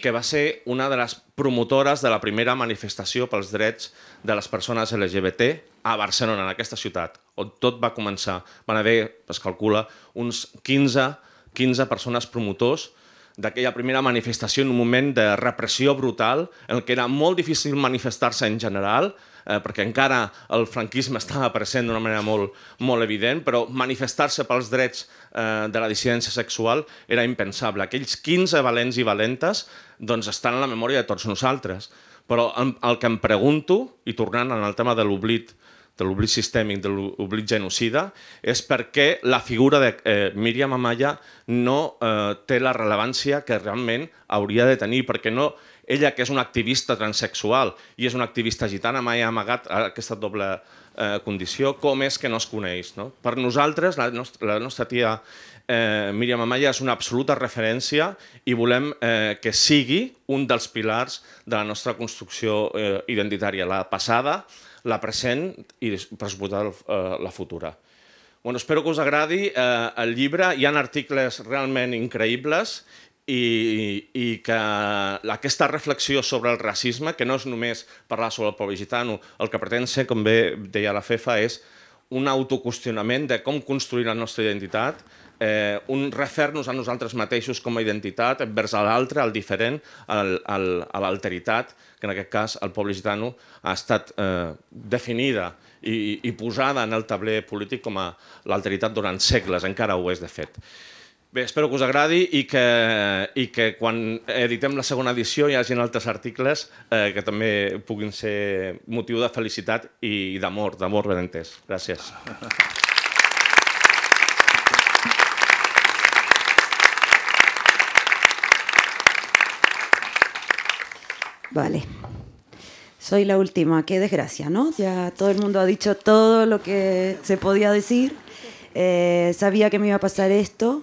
que va ser una de les promotores de la primera manifestació pels drets de les persones LGBT a Barcelona, en aquesta ciutat, on tot va començar. Van haver, es calcula, uns 15, 15 persones promotors d'aquella primera manifestació en un moment de repressió brutal, en què era molt difícil manifestar-se en general, eh, perquè encara el franquisme estava present d'una manera molt, molt evident, però manifestar-se pels drets eh, de la dissidència sexual era impensable. Aquells 15 valents i valentes doncs, estan a la memòria de tots nosaltres. Però el que em pregunto, i tornant al tema de l'oblit, de l'oblit sistèmic, de l'oblit genocida, és per què la figura de eh, Míriam Amaya no eh, té la rellevància que realment hauria de tenir, perquè no, ella, que és una activista transexual i és una activista gitana, mai ha amagat aquesta doble eh, condició. Com és que no es coneix? No? Per nosaltres, la, nostra, la nostra tia eh, Míriam Amaya és una absoluta referència i volem eh, que sigui un dels pilars de la nostra construcció eh, identitària, la passada, la present i, per suposar, eh, la futura. Bueno, espero que us agradi eh, el llibre. Hi ha articles realment increïbles i, i que aquesta reflexió sobre el racisme, que no és només parlar sobre el poble gitano, el que pretén ser, com bé deia la FEFA, és un autoqüestionament de com construir la nostra identitat, eh, un refer-nos a nosaltres mateixos com a identitat vers l'altre, al diferent, al, al, a l'alteritat, que en aquest cas el poble gitano ha estat eh, definida i, i posada en el tabler polític com a l'alteritat durant segles, encara ho és de fet. Bé, espero que us agradi i que, i que quan editem la segona edició hi hagin altres articles eh, que també puguin ser motiu de felicitat i, i d'amor, d'amor ben entès. Gràcies.
Vale. Soy la última, qué desgracia, ¿no? Ya todo el mundo ha dicho todo lo que se podía decir. Eh, sabía que me iba a pasar esto.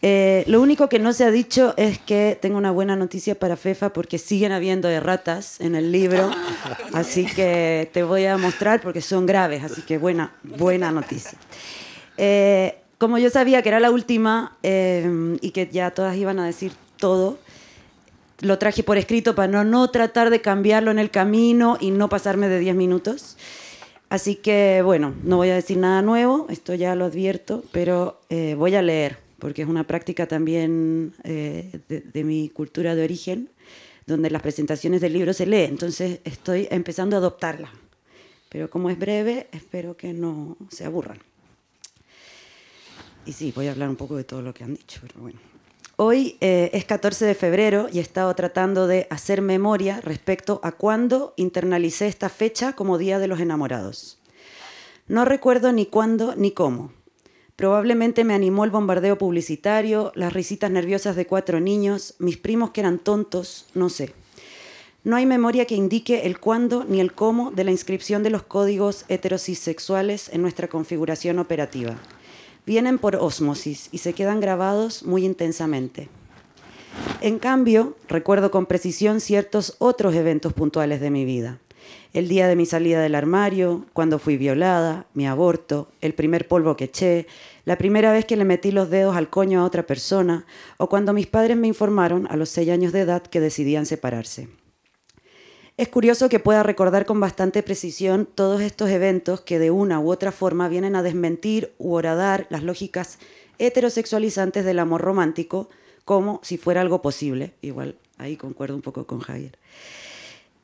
Eh, lo único que no se ha dicho es que tengo una buena noticia para Fefa porque siguen habiendo erratas en el libro, así que te voy a mostrar porque son graves, así que buena, buena noticia. Eh, como yo sabía que era la última eh, y que ya todas iban a decir todo, lo traje por escrito para no, no tratar de cambiarlo en el camino y no pasarme de 10 minutos. Así que bueno, no voy a decir nada nuevo, esto ya lo advierto, pero voy a leer porque es una práctica también eh, de, mi cultura de origen, donde las presentaciones del libro se lee, entonces estoy empezando a adoptarla. Pero como es breve, espero que no se aburran. Y sí, voy a hablar un poco de todo lo que han dicho, pero bueno. Hoy eh, es 14 de febrero y he estado tratando de hacer memoria respecto a cuándo internalicé esta fecha como Día de los Enamorados. No recuerdo ni cuándo ni cómo, Probablemente me animó el bombardeo publicitario, las risitas nerviosas de cuatro niños, mis primos que eran tontos, no sé. No hay memoria que indique el cuándo ni el cómo de la inscripción de los códigos heterosexuales en nuestra configuración operativa. Vienen por ósmosis y se quedan grabados muy intensamente. En cambio, recuerdo con precisión ciertos otros eventos puntuales de mi vida el día de mi salida del armario, cuando fui violada, mi aborto, el primer polvo que eché, la primera vez que le metí los dedos al coño a otra persona, o cuando mis padres me informaron a los seis años de edad que decidían separarse. Es curioso que pueda recordar con bastante precisión todos estos eventos que de una u otra forma vienen a desmentir u horadar las lógicas heterosexualizantes del amor romántico, como si fuera algo posible. Igual ahí concuerdo un poco con Javier.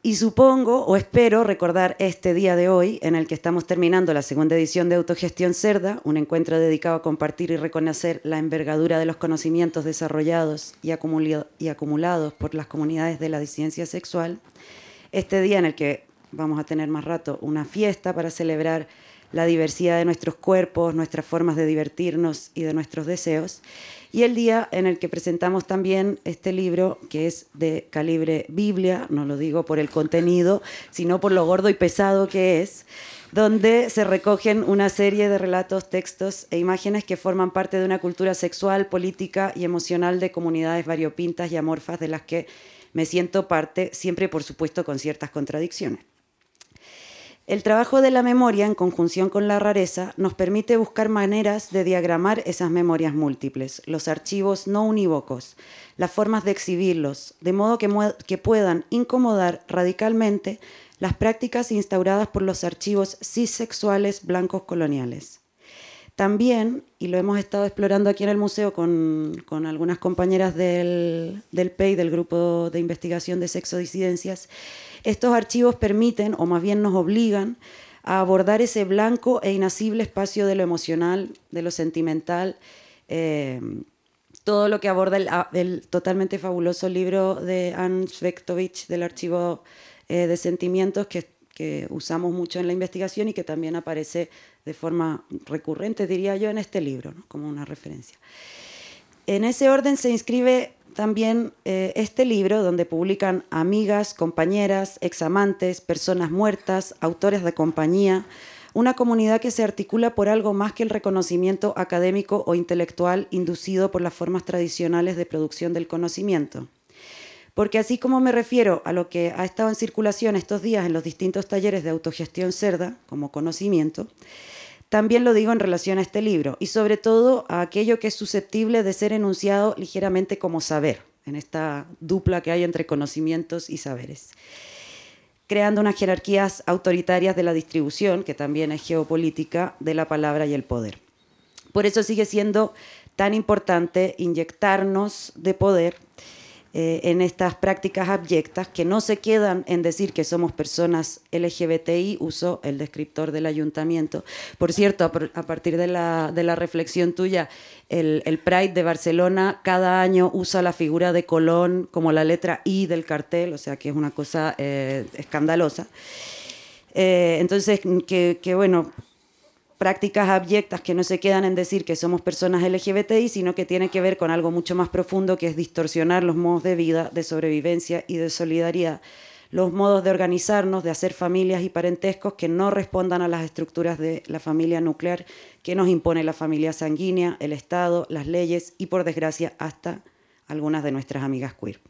Y supongo o espero recordar este día de hoy en el que estamos terminando la segunda edición de Autogestión Cerda, un encuentro dedicado a compartir y reconocer la envergadura de los conocimientos desarrollados y, acumulados por las comunidades de la disidencia sexual. Este día en el que vamos a tener más rato una fiesta para celebrar la diversidad de nuestros cuerpos, nuestras formas de divertirnos y de nuestros deseos y el día en el que presentamos también este libro que es de calibre Biblia, no lo digo por el contenido, sino por lo gordo y pesado que es, donde se recogen una serie de relatos, textos e imágenes que forman parte de una cultura sexual, política y emocional de comunidades variopintas y amorfas de las que me siento parte, siempre por supuesto con ciertas contradicciones. El trabajo de la memoria en conjunción con la rareza nos permite buscar maneras de diagramar esas memorias múltiples, los archivos no unívocos, las formas de exhibirlos, de modo que, puedan incomodar radicalmente las prácticas instauradas por los archivos cisexuales blancos coloniales. También, y lo hemos estado explorando aquí en el museo con, algunas compañeras del, del, PEI, del Grupo de Investigación de Sexo Disidencias, estos archivos permiten, o más bien nos obligan, a abordar ese blanco e inasible espacio de lo emocional, de lo sentimental, eh, todo lo que aborda el, totalmente fabuloso libro de Anne Svektovich del archivo eh, de sentimientos que, que usamos mucho en la investigación y que también aparece de forma recurrente, diría yo, en este libro, como una referencia. En ese orden se inscribe también eh, este libro donde publican amigas, compañeras, examantes, personas muertas, autores de compañía, una comunidad que se articula por algo más que el reconocimiento académico o intelectual inducido por las formas tradicionales de producción del conocimiento. Porque así como me refiero a lo que ha estado en circulación estos días en los distintos talleres de autogestión cerda como conocimiento, también lo digo en relación a este libro y sobre todo a aquello que es susceptible de ser enunciado ligeramente como saber, en esta dupla que hay entre conocimientos y saberes creando unas jerarquías autoritarias de la distribución, que también es geopolítica, de la palabra y el poder. Por eso sigue siendo tan importante inyectarnos de poder eh, en estas prácticas abyectas que no se quedan en decir que somos personas LGBTI, usó el descriptor del ayuntamiento. Por cierto, a, partir de la, reflexión tuya, el, el, Pride de Barcelona cada año usa la figura de Colón como la letra I del cartel, o sea que es una cosa eh, escandalosa. Eh, entonces, que, que bueno, prácticas abyectas que no se quedan en decir que somos personas LGBTI, sino que tiene que ver con algo mucho más profundo que es distorsionar los modos de vida, de sobrevivencia y de solidaridad, los modos de organizarnos, de hacer familias y parentescos que no respondan a las estructuras de la familia nuclear que nos impone la familia sanguínea, el Estado, las leyes y por desgracia hasta algunas de nuestras amigas queer.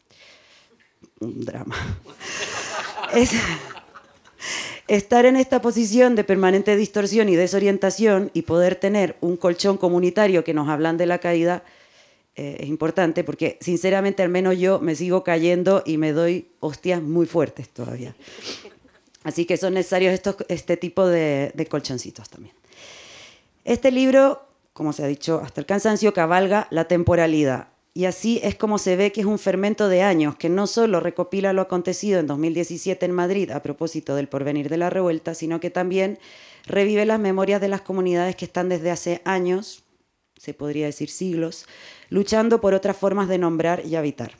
Un drama. [LAUGHS] Es estar en esta posición de permanente distorsión y desorientación y poder tener un colchón comunitario que nos hablan de la caída eh, es importante porque sinceramente al menos yo me sigo cayendo y me doy hostias muy fuertes todavía. Así que son necesarios este tipo de, de colchoncitos también. Este libro, como se ha dicho hasta el cansancio, cabalga la temporalidad. Y así es como se ve que es un fermento de años que no solo recopila lo acontecido en 2017 en Madrid a propósito del porvenir de la revuelta, sino que también revive las memorias de las comunidades que están desde hace años, se podría decir siglos, luchando por otras formas de nombrar y habitar.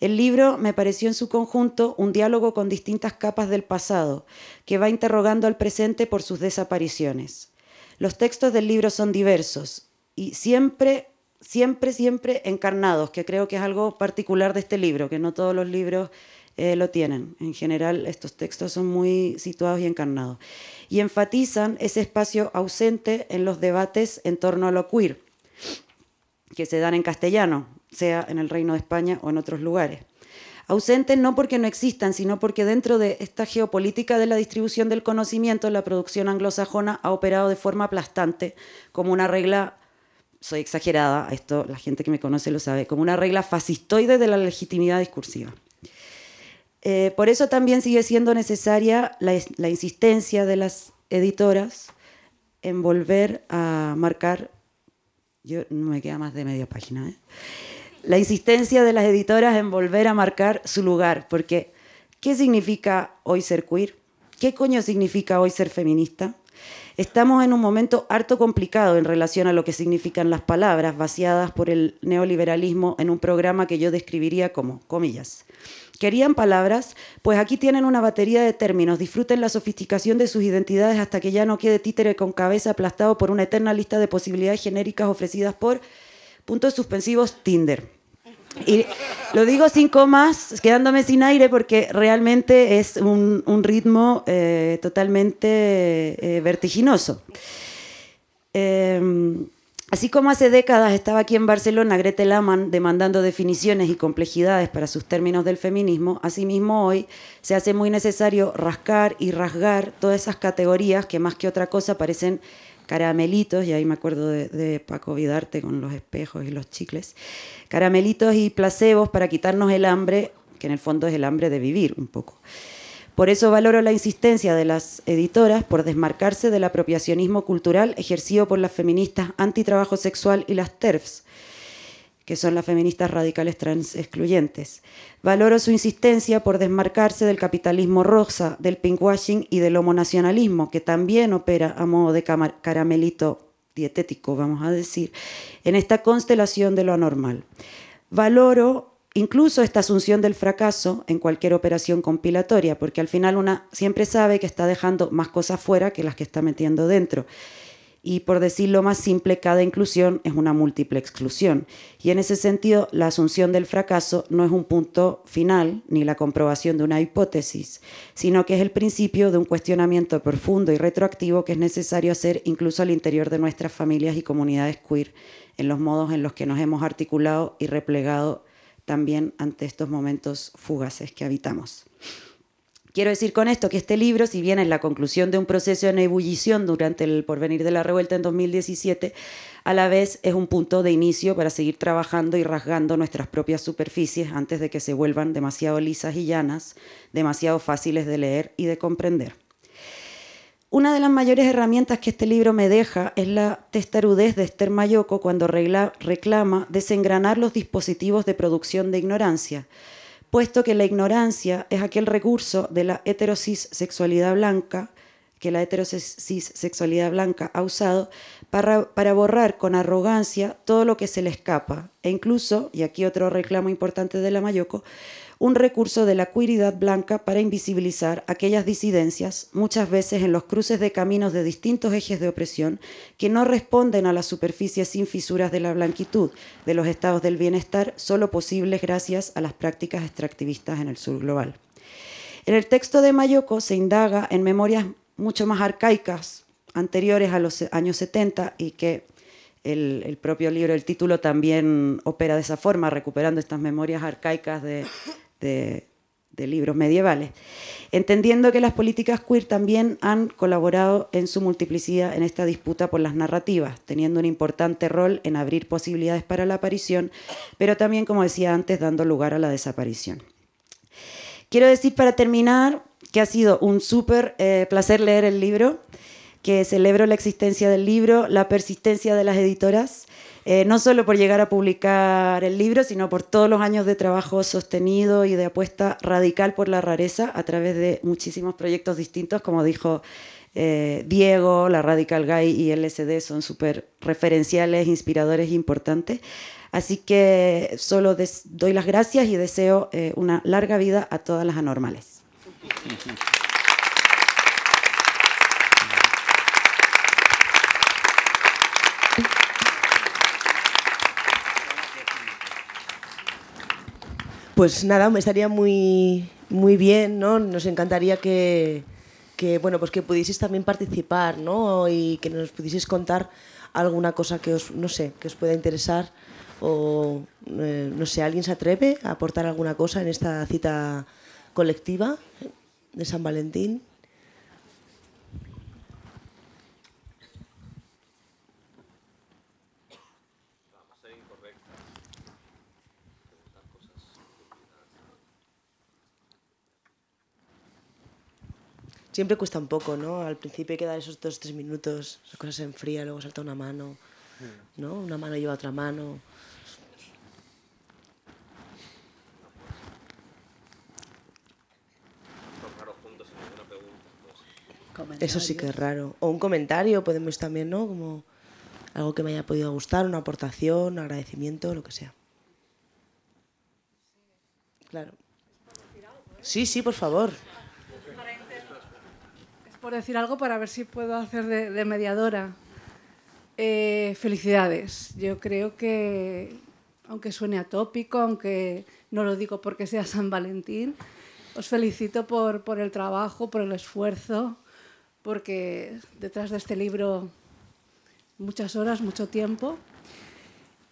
El libro me pareció en su conjunto un diálogo con distintas capas del pasado, que va interrogando al presente por sus desapariciones. Los textos del libro son diversos y siempre siempre, siempre encarnados, que creo que es algo particular de este libro, que no todos los libros eh, lo tienen. En general, estos textos son muy situados y encarnados. Y enfatizan ese espacio ausente en los debates en torno a lo queer, que se dan en castellano, sea en el Reino de España o en otros lugares. Ausente no porque no existan, sino porque dentro de esta geopolítica de la distribución del conocimiento, la producción anglosajona ha operado de forma aplastante, como una regla soy exagerada, esto la gente que me conoce lo sabe, como una regla fascistoide de la legitimidad discursiva. Eh, por eso también sigue siendo necesaria la, insistencia de las editoras en volver a marcar, yo no me queda más de media página, ¿eh? la insistencia de las editoras en volver a marcar su lugar, porque ¿qué significa hoy ser queer? ¿Qué coño significa hoy ser feminista? Estamos en un momento harto complicado en relación a lo que significan las palabras vaciadas por el neoliberalismo en un programa que yo describiría como, comillas, querían palabras, pues aquí tienen una batería de términos. Disfruten la sofisticación de sus identidades hasta que ya no quede títere con cabeza aplastado por una eterna lista de posibilidades genéricas ofrecidas por puntos suspensivos Tinder. Y lo digo sin comas, quedándome sin aire, porque realmente es un, ritmo eh, totalmente eh, vertiginoso. Em, así como hace décadas estaba aquí en Barcelona Grete Laman demandando definiciones y complejidades para sus términos del feminismo, asimismo hoy se hace muy necesario rascar y rasgar todas esas categorías que más que otra cosa parecen caramelitos, y ahí me acuerdo de, Paco Vidarte con los espejos y los chicles, caramelitos y placebos para quitarnos el hambre, que en el fondo es el hambre de vivir un poco. Por eso valoro la insistencia de las editoras por desmarcarse del apropiacionismo cultural ejercido por las feministas antitrabajo sexual y las TERFs, que son las feministas radicales trans excluyentes. Valoro su insistencia por desmarcarse del capitalismo rosa, del pinkwashing y del homonacionalismo, que también opera a modo de caramelito dietético, vamos a decir, en esta constelación de lo anormal. Valoro incluso esta asunción del fracaso en cualquier operación compilatoria, porque al final una siempre sabe que está dejando más cosas fuera que las que está metiendo dentro y por decirlo más simple, cada inclusión es una múltiple exclusión. Y en ese sentido, la asunción del fracaso no es un punto final ni la comprobación de una hipótesis, sino que es el principio de un cuestionamiento profundo y retroactivo que es necesario hacer incluso al interior de nuestras familias y comunidades queer, en los modos en los que nos hemos articulado y replegado también ante estos momentos fugaces que habitamos. Quiero decir con esto que este libro, si bien es la conclusión de un proceso en ebullición durante el porvenir de la revuelta en 2017, a la vez es un punto de inicio para seguir trabajando y rasgando nuestras propias superficies antes de que se vuelvan demasiado lisas y llanas, demasiado fáciles de leer y de comprender. Una de las mayores herramientas que este libro me deja es la testarudez de Esther Mayoko cuando regla, reclama desengranar los dispositivos de producción de ignorancia puesto que la ignorancia es aquel recurso de la heterosis sexualidad blanca que la heterosis sexualidad blanca ha usado para, para borrar con arrogancia todo lo que se le escapa e incluso, y aquí otro reclamo importante de la Mayoco, un recurso de la cuiridad blanca para invisibilizar aquellas disidencias, muchas veces en los cruces de caminos de distintos ejes de opresión, que no responden a las superficies sin fisuras de la blanquitud, de los estados del bienestar, solo posibles gracias a las prácticas extractivistas en el sur global. En el texto de Mayoco se indaga en memorias mucho más arcaicas, anteriores a los años 70 y que el, el, propio libro, el título también opera de esa forma, recuperando estas memorias arcaicas de, de, libros medievales, entendiendo que las políticas queer también han colaborado en su multiplicidad en esta disputa por las narrativas, teniendo un importante rol en abrir posibilidades para la aparición, pero también, como decía antes, dando lugar a la desaparición. Quiero decir para terminar que ha sido un súper eh, placer leer el libro, que celebro la existencia del libro, la persistencia de las editoras, eh, no solo por llegar a publicar el libro, sino por todos los años de trabajo sostenido y de apuesta radical por la rareza a través de muchísimos proyectos distintos, como dijo eh, Diego, la Radical Guy y LSD son súper referenciales, inspiradores e importantes. Así que solo doy las gracias y deseo eh, una larga vida a todas las anormales.
[LAUGHS]
Pues nada, me estaría muy, muy bien, ¿no? Nos encantaría que, bueno, pues que pudieseis también participar, ¿no? Y que nos pudieseis contar alguna cosa que os, no sé, que os pueda interesar o, eh, no sé, ¿alguien se atreve a aportar alguna cosa en esta cita colectiva de San Valentín? Siempre cuesta un poco, ¿no? Al principio hay que dar esos dos, tres minutos, la cosa se enfría, luego salta una mano, ¿no? Una mano lleva otra mano. Pues. Eso sí que es raro. O un comentario, podemos también, ¿no? Como algo que me haya podido gustar, una aportación, un agradecimiento, lo que sea. Claro. Sí, sí, por favor
por decir algo para ver si puedo hacer de, mediadora. Eh, felicidades. Yo creo que, aunque suene atópico, aunque no lo digo porque sea San Valentín, os felicito por, por el trabajo, por el esfuerzo, porque detrás de este libro muchas horas, mucho tiempo.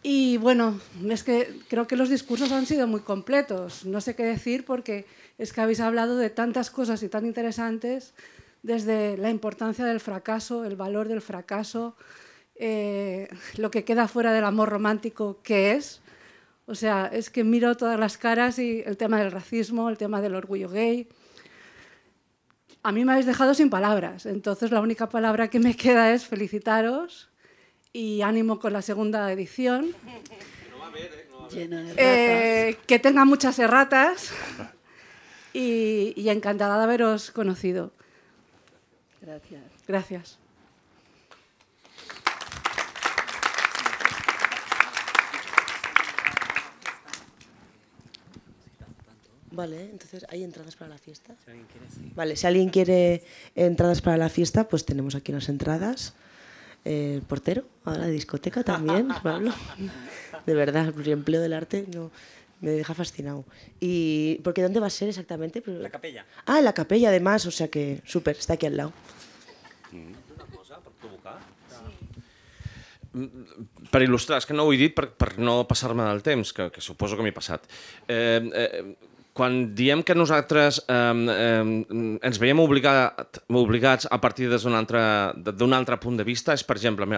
Y bueno, es que creo que los discursos han sido muy completos. No sé qué decir porque es que habéis hablado de tantas cosas y tan interesantes desde la importancia del fracaso, el valor del fracaso, eh, lo que queda fuera del amor romántico que es. O sea, es que miro todas las caras y el tema del racismo, el tema del orgullo gay. A mí me habéis dejado sin palabras, entonces la única palabra que me [LAUGHS] queda es felicitaros y ánimo con la segunda edición. Eh, que tenga muchas erratas y, y encantada de haberos conocido. Gracias. Gracias.
Vale, entonces hay entradas para la fiesta. Vale, si alguien quiere entradas para la fiesta, pues tenemos aquí unas entradas. Eh, portero, ahora de discoteca también, [LAUGHS] Pablo. De verdad, el empleo del arte no. Me deja fascinado. ¿Y por qué dónde va a ser exactamente? La capella. Ah, la capella además, o sea que súper, está aquí al lado.
Mm. Una cosa per provocar? Mm, per il·lustrar, és que no ho he dit per, per no passar-me del temps, que, que suposo que m'he passat. Eh, eh, quan diem que nosaltres um, um, ens veiem obligat, obligats a partir d'un altre, d'un altre punt de vista és, per exemple,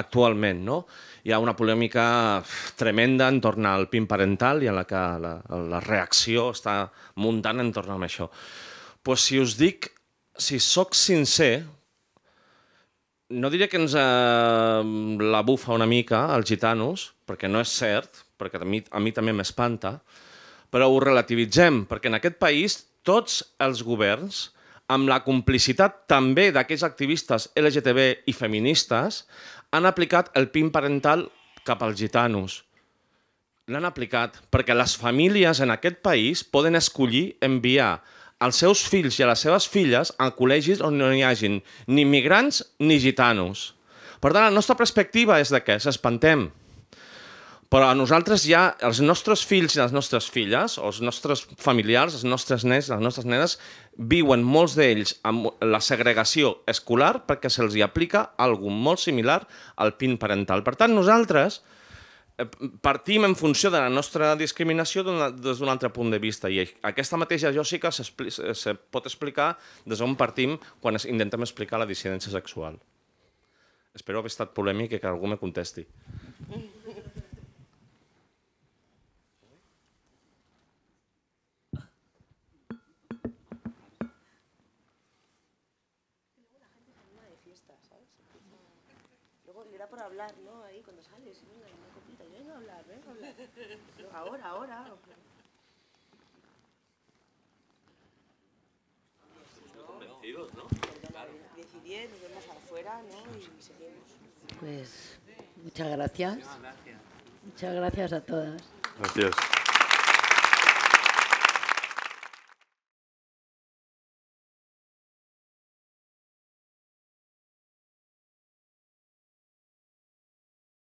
actualment, no? Hi ha una polèmica tremenda entorn al PIN parental i en la que la, la reacció està muntant entorn a això. Pues si us dic, si sóc sincer, no diré que ens eh, la bufa una mica als gitanos, perquè no és cert, perquè a mi, a mi també m'espanta, però ho relativitzem, perquè en aquest país tots els governs, amb la complicitat també d'aquells activistes LGTB i feministes, han aplicat el PIN parental cap als gitanos. L'han aplicat perquè les famílies en aquest país poden escollir enviar els seus fills i a les seves filles a col·legis on no hi hagin ni migrants ni gitanos. Per tant, la nostra perspectiva és de què s'espantem. Però a nosaltres ja, els nostres fills i les nostres filles, o els nostres familiars, els nostres nens, les nostres nenes, viuen molts d'ells amb la segregació escolar perquè se'ls hi aplica algun molt similar al PIN parental. Per tant, nosaltres eh, partim en funció de la nostra discriminació des d'un altre punt de vista i aquesta mateixa lògica se pot explicar des d'on partim quan intentem explicar la dissidència sexual. Espero haver estat polèmic i que algú me contesti. Mm.
ahora, ahora.
Convencidos, ¿no? Claro.
Decidieron, nos vemos afuera, ¿no? Y seguimos. Pues
muchas gracias. Muchas gracias a todas.
Gracias.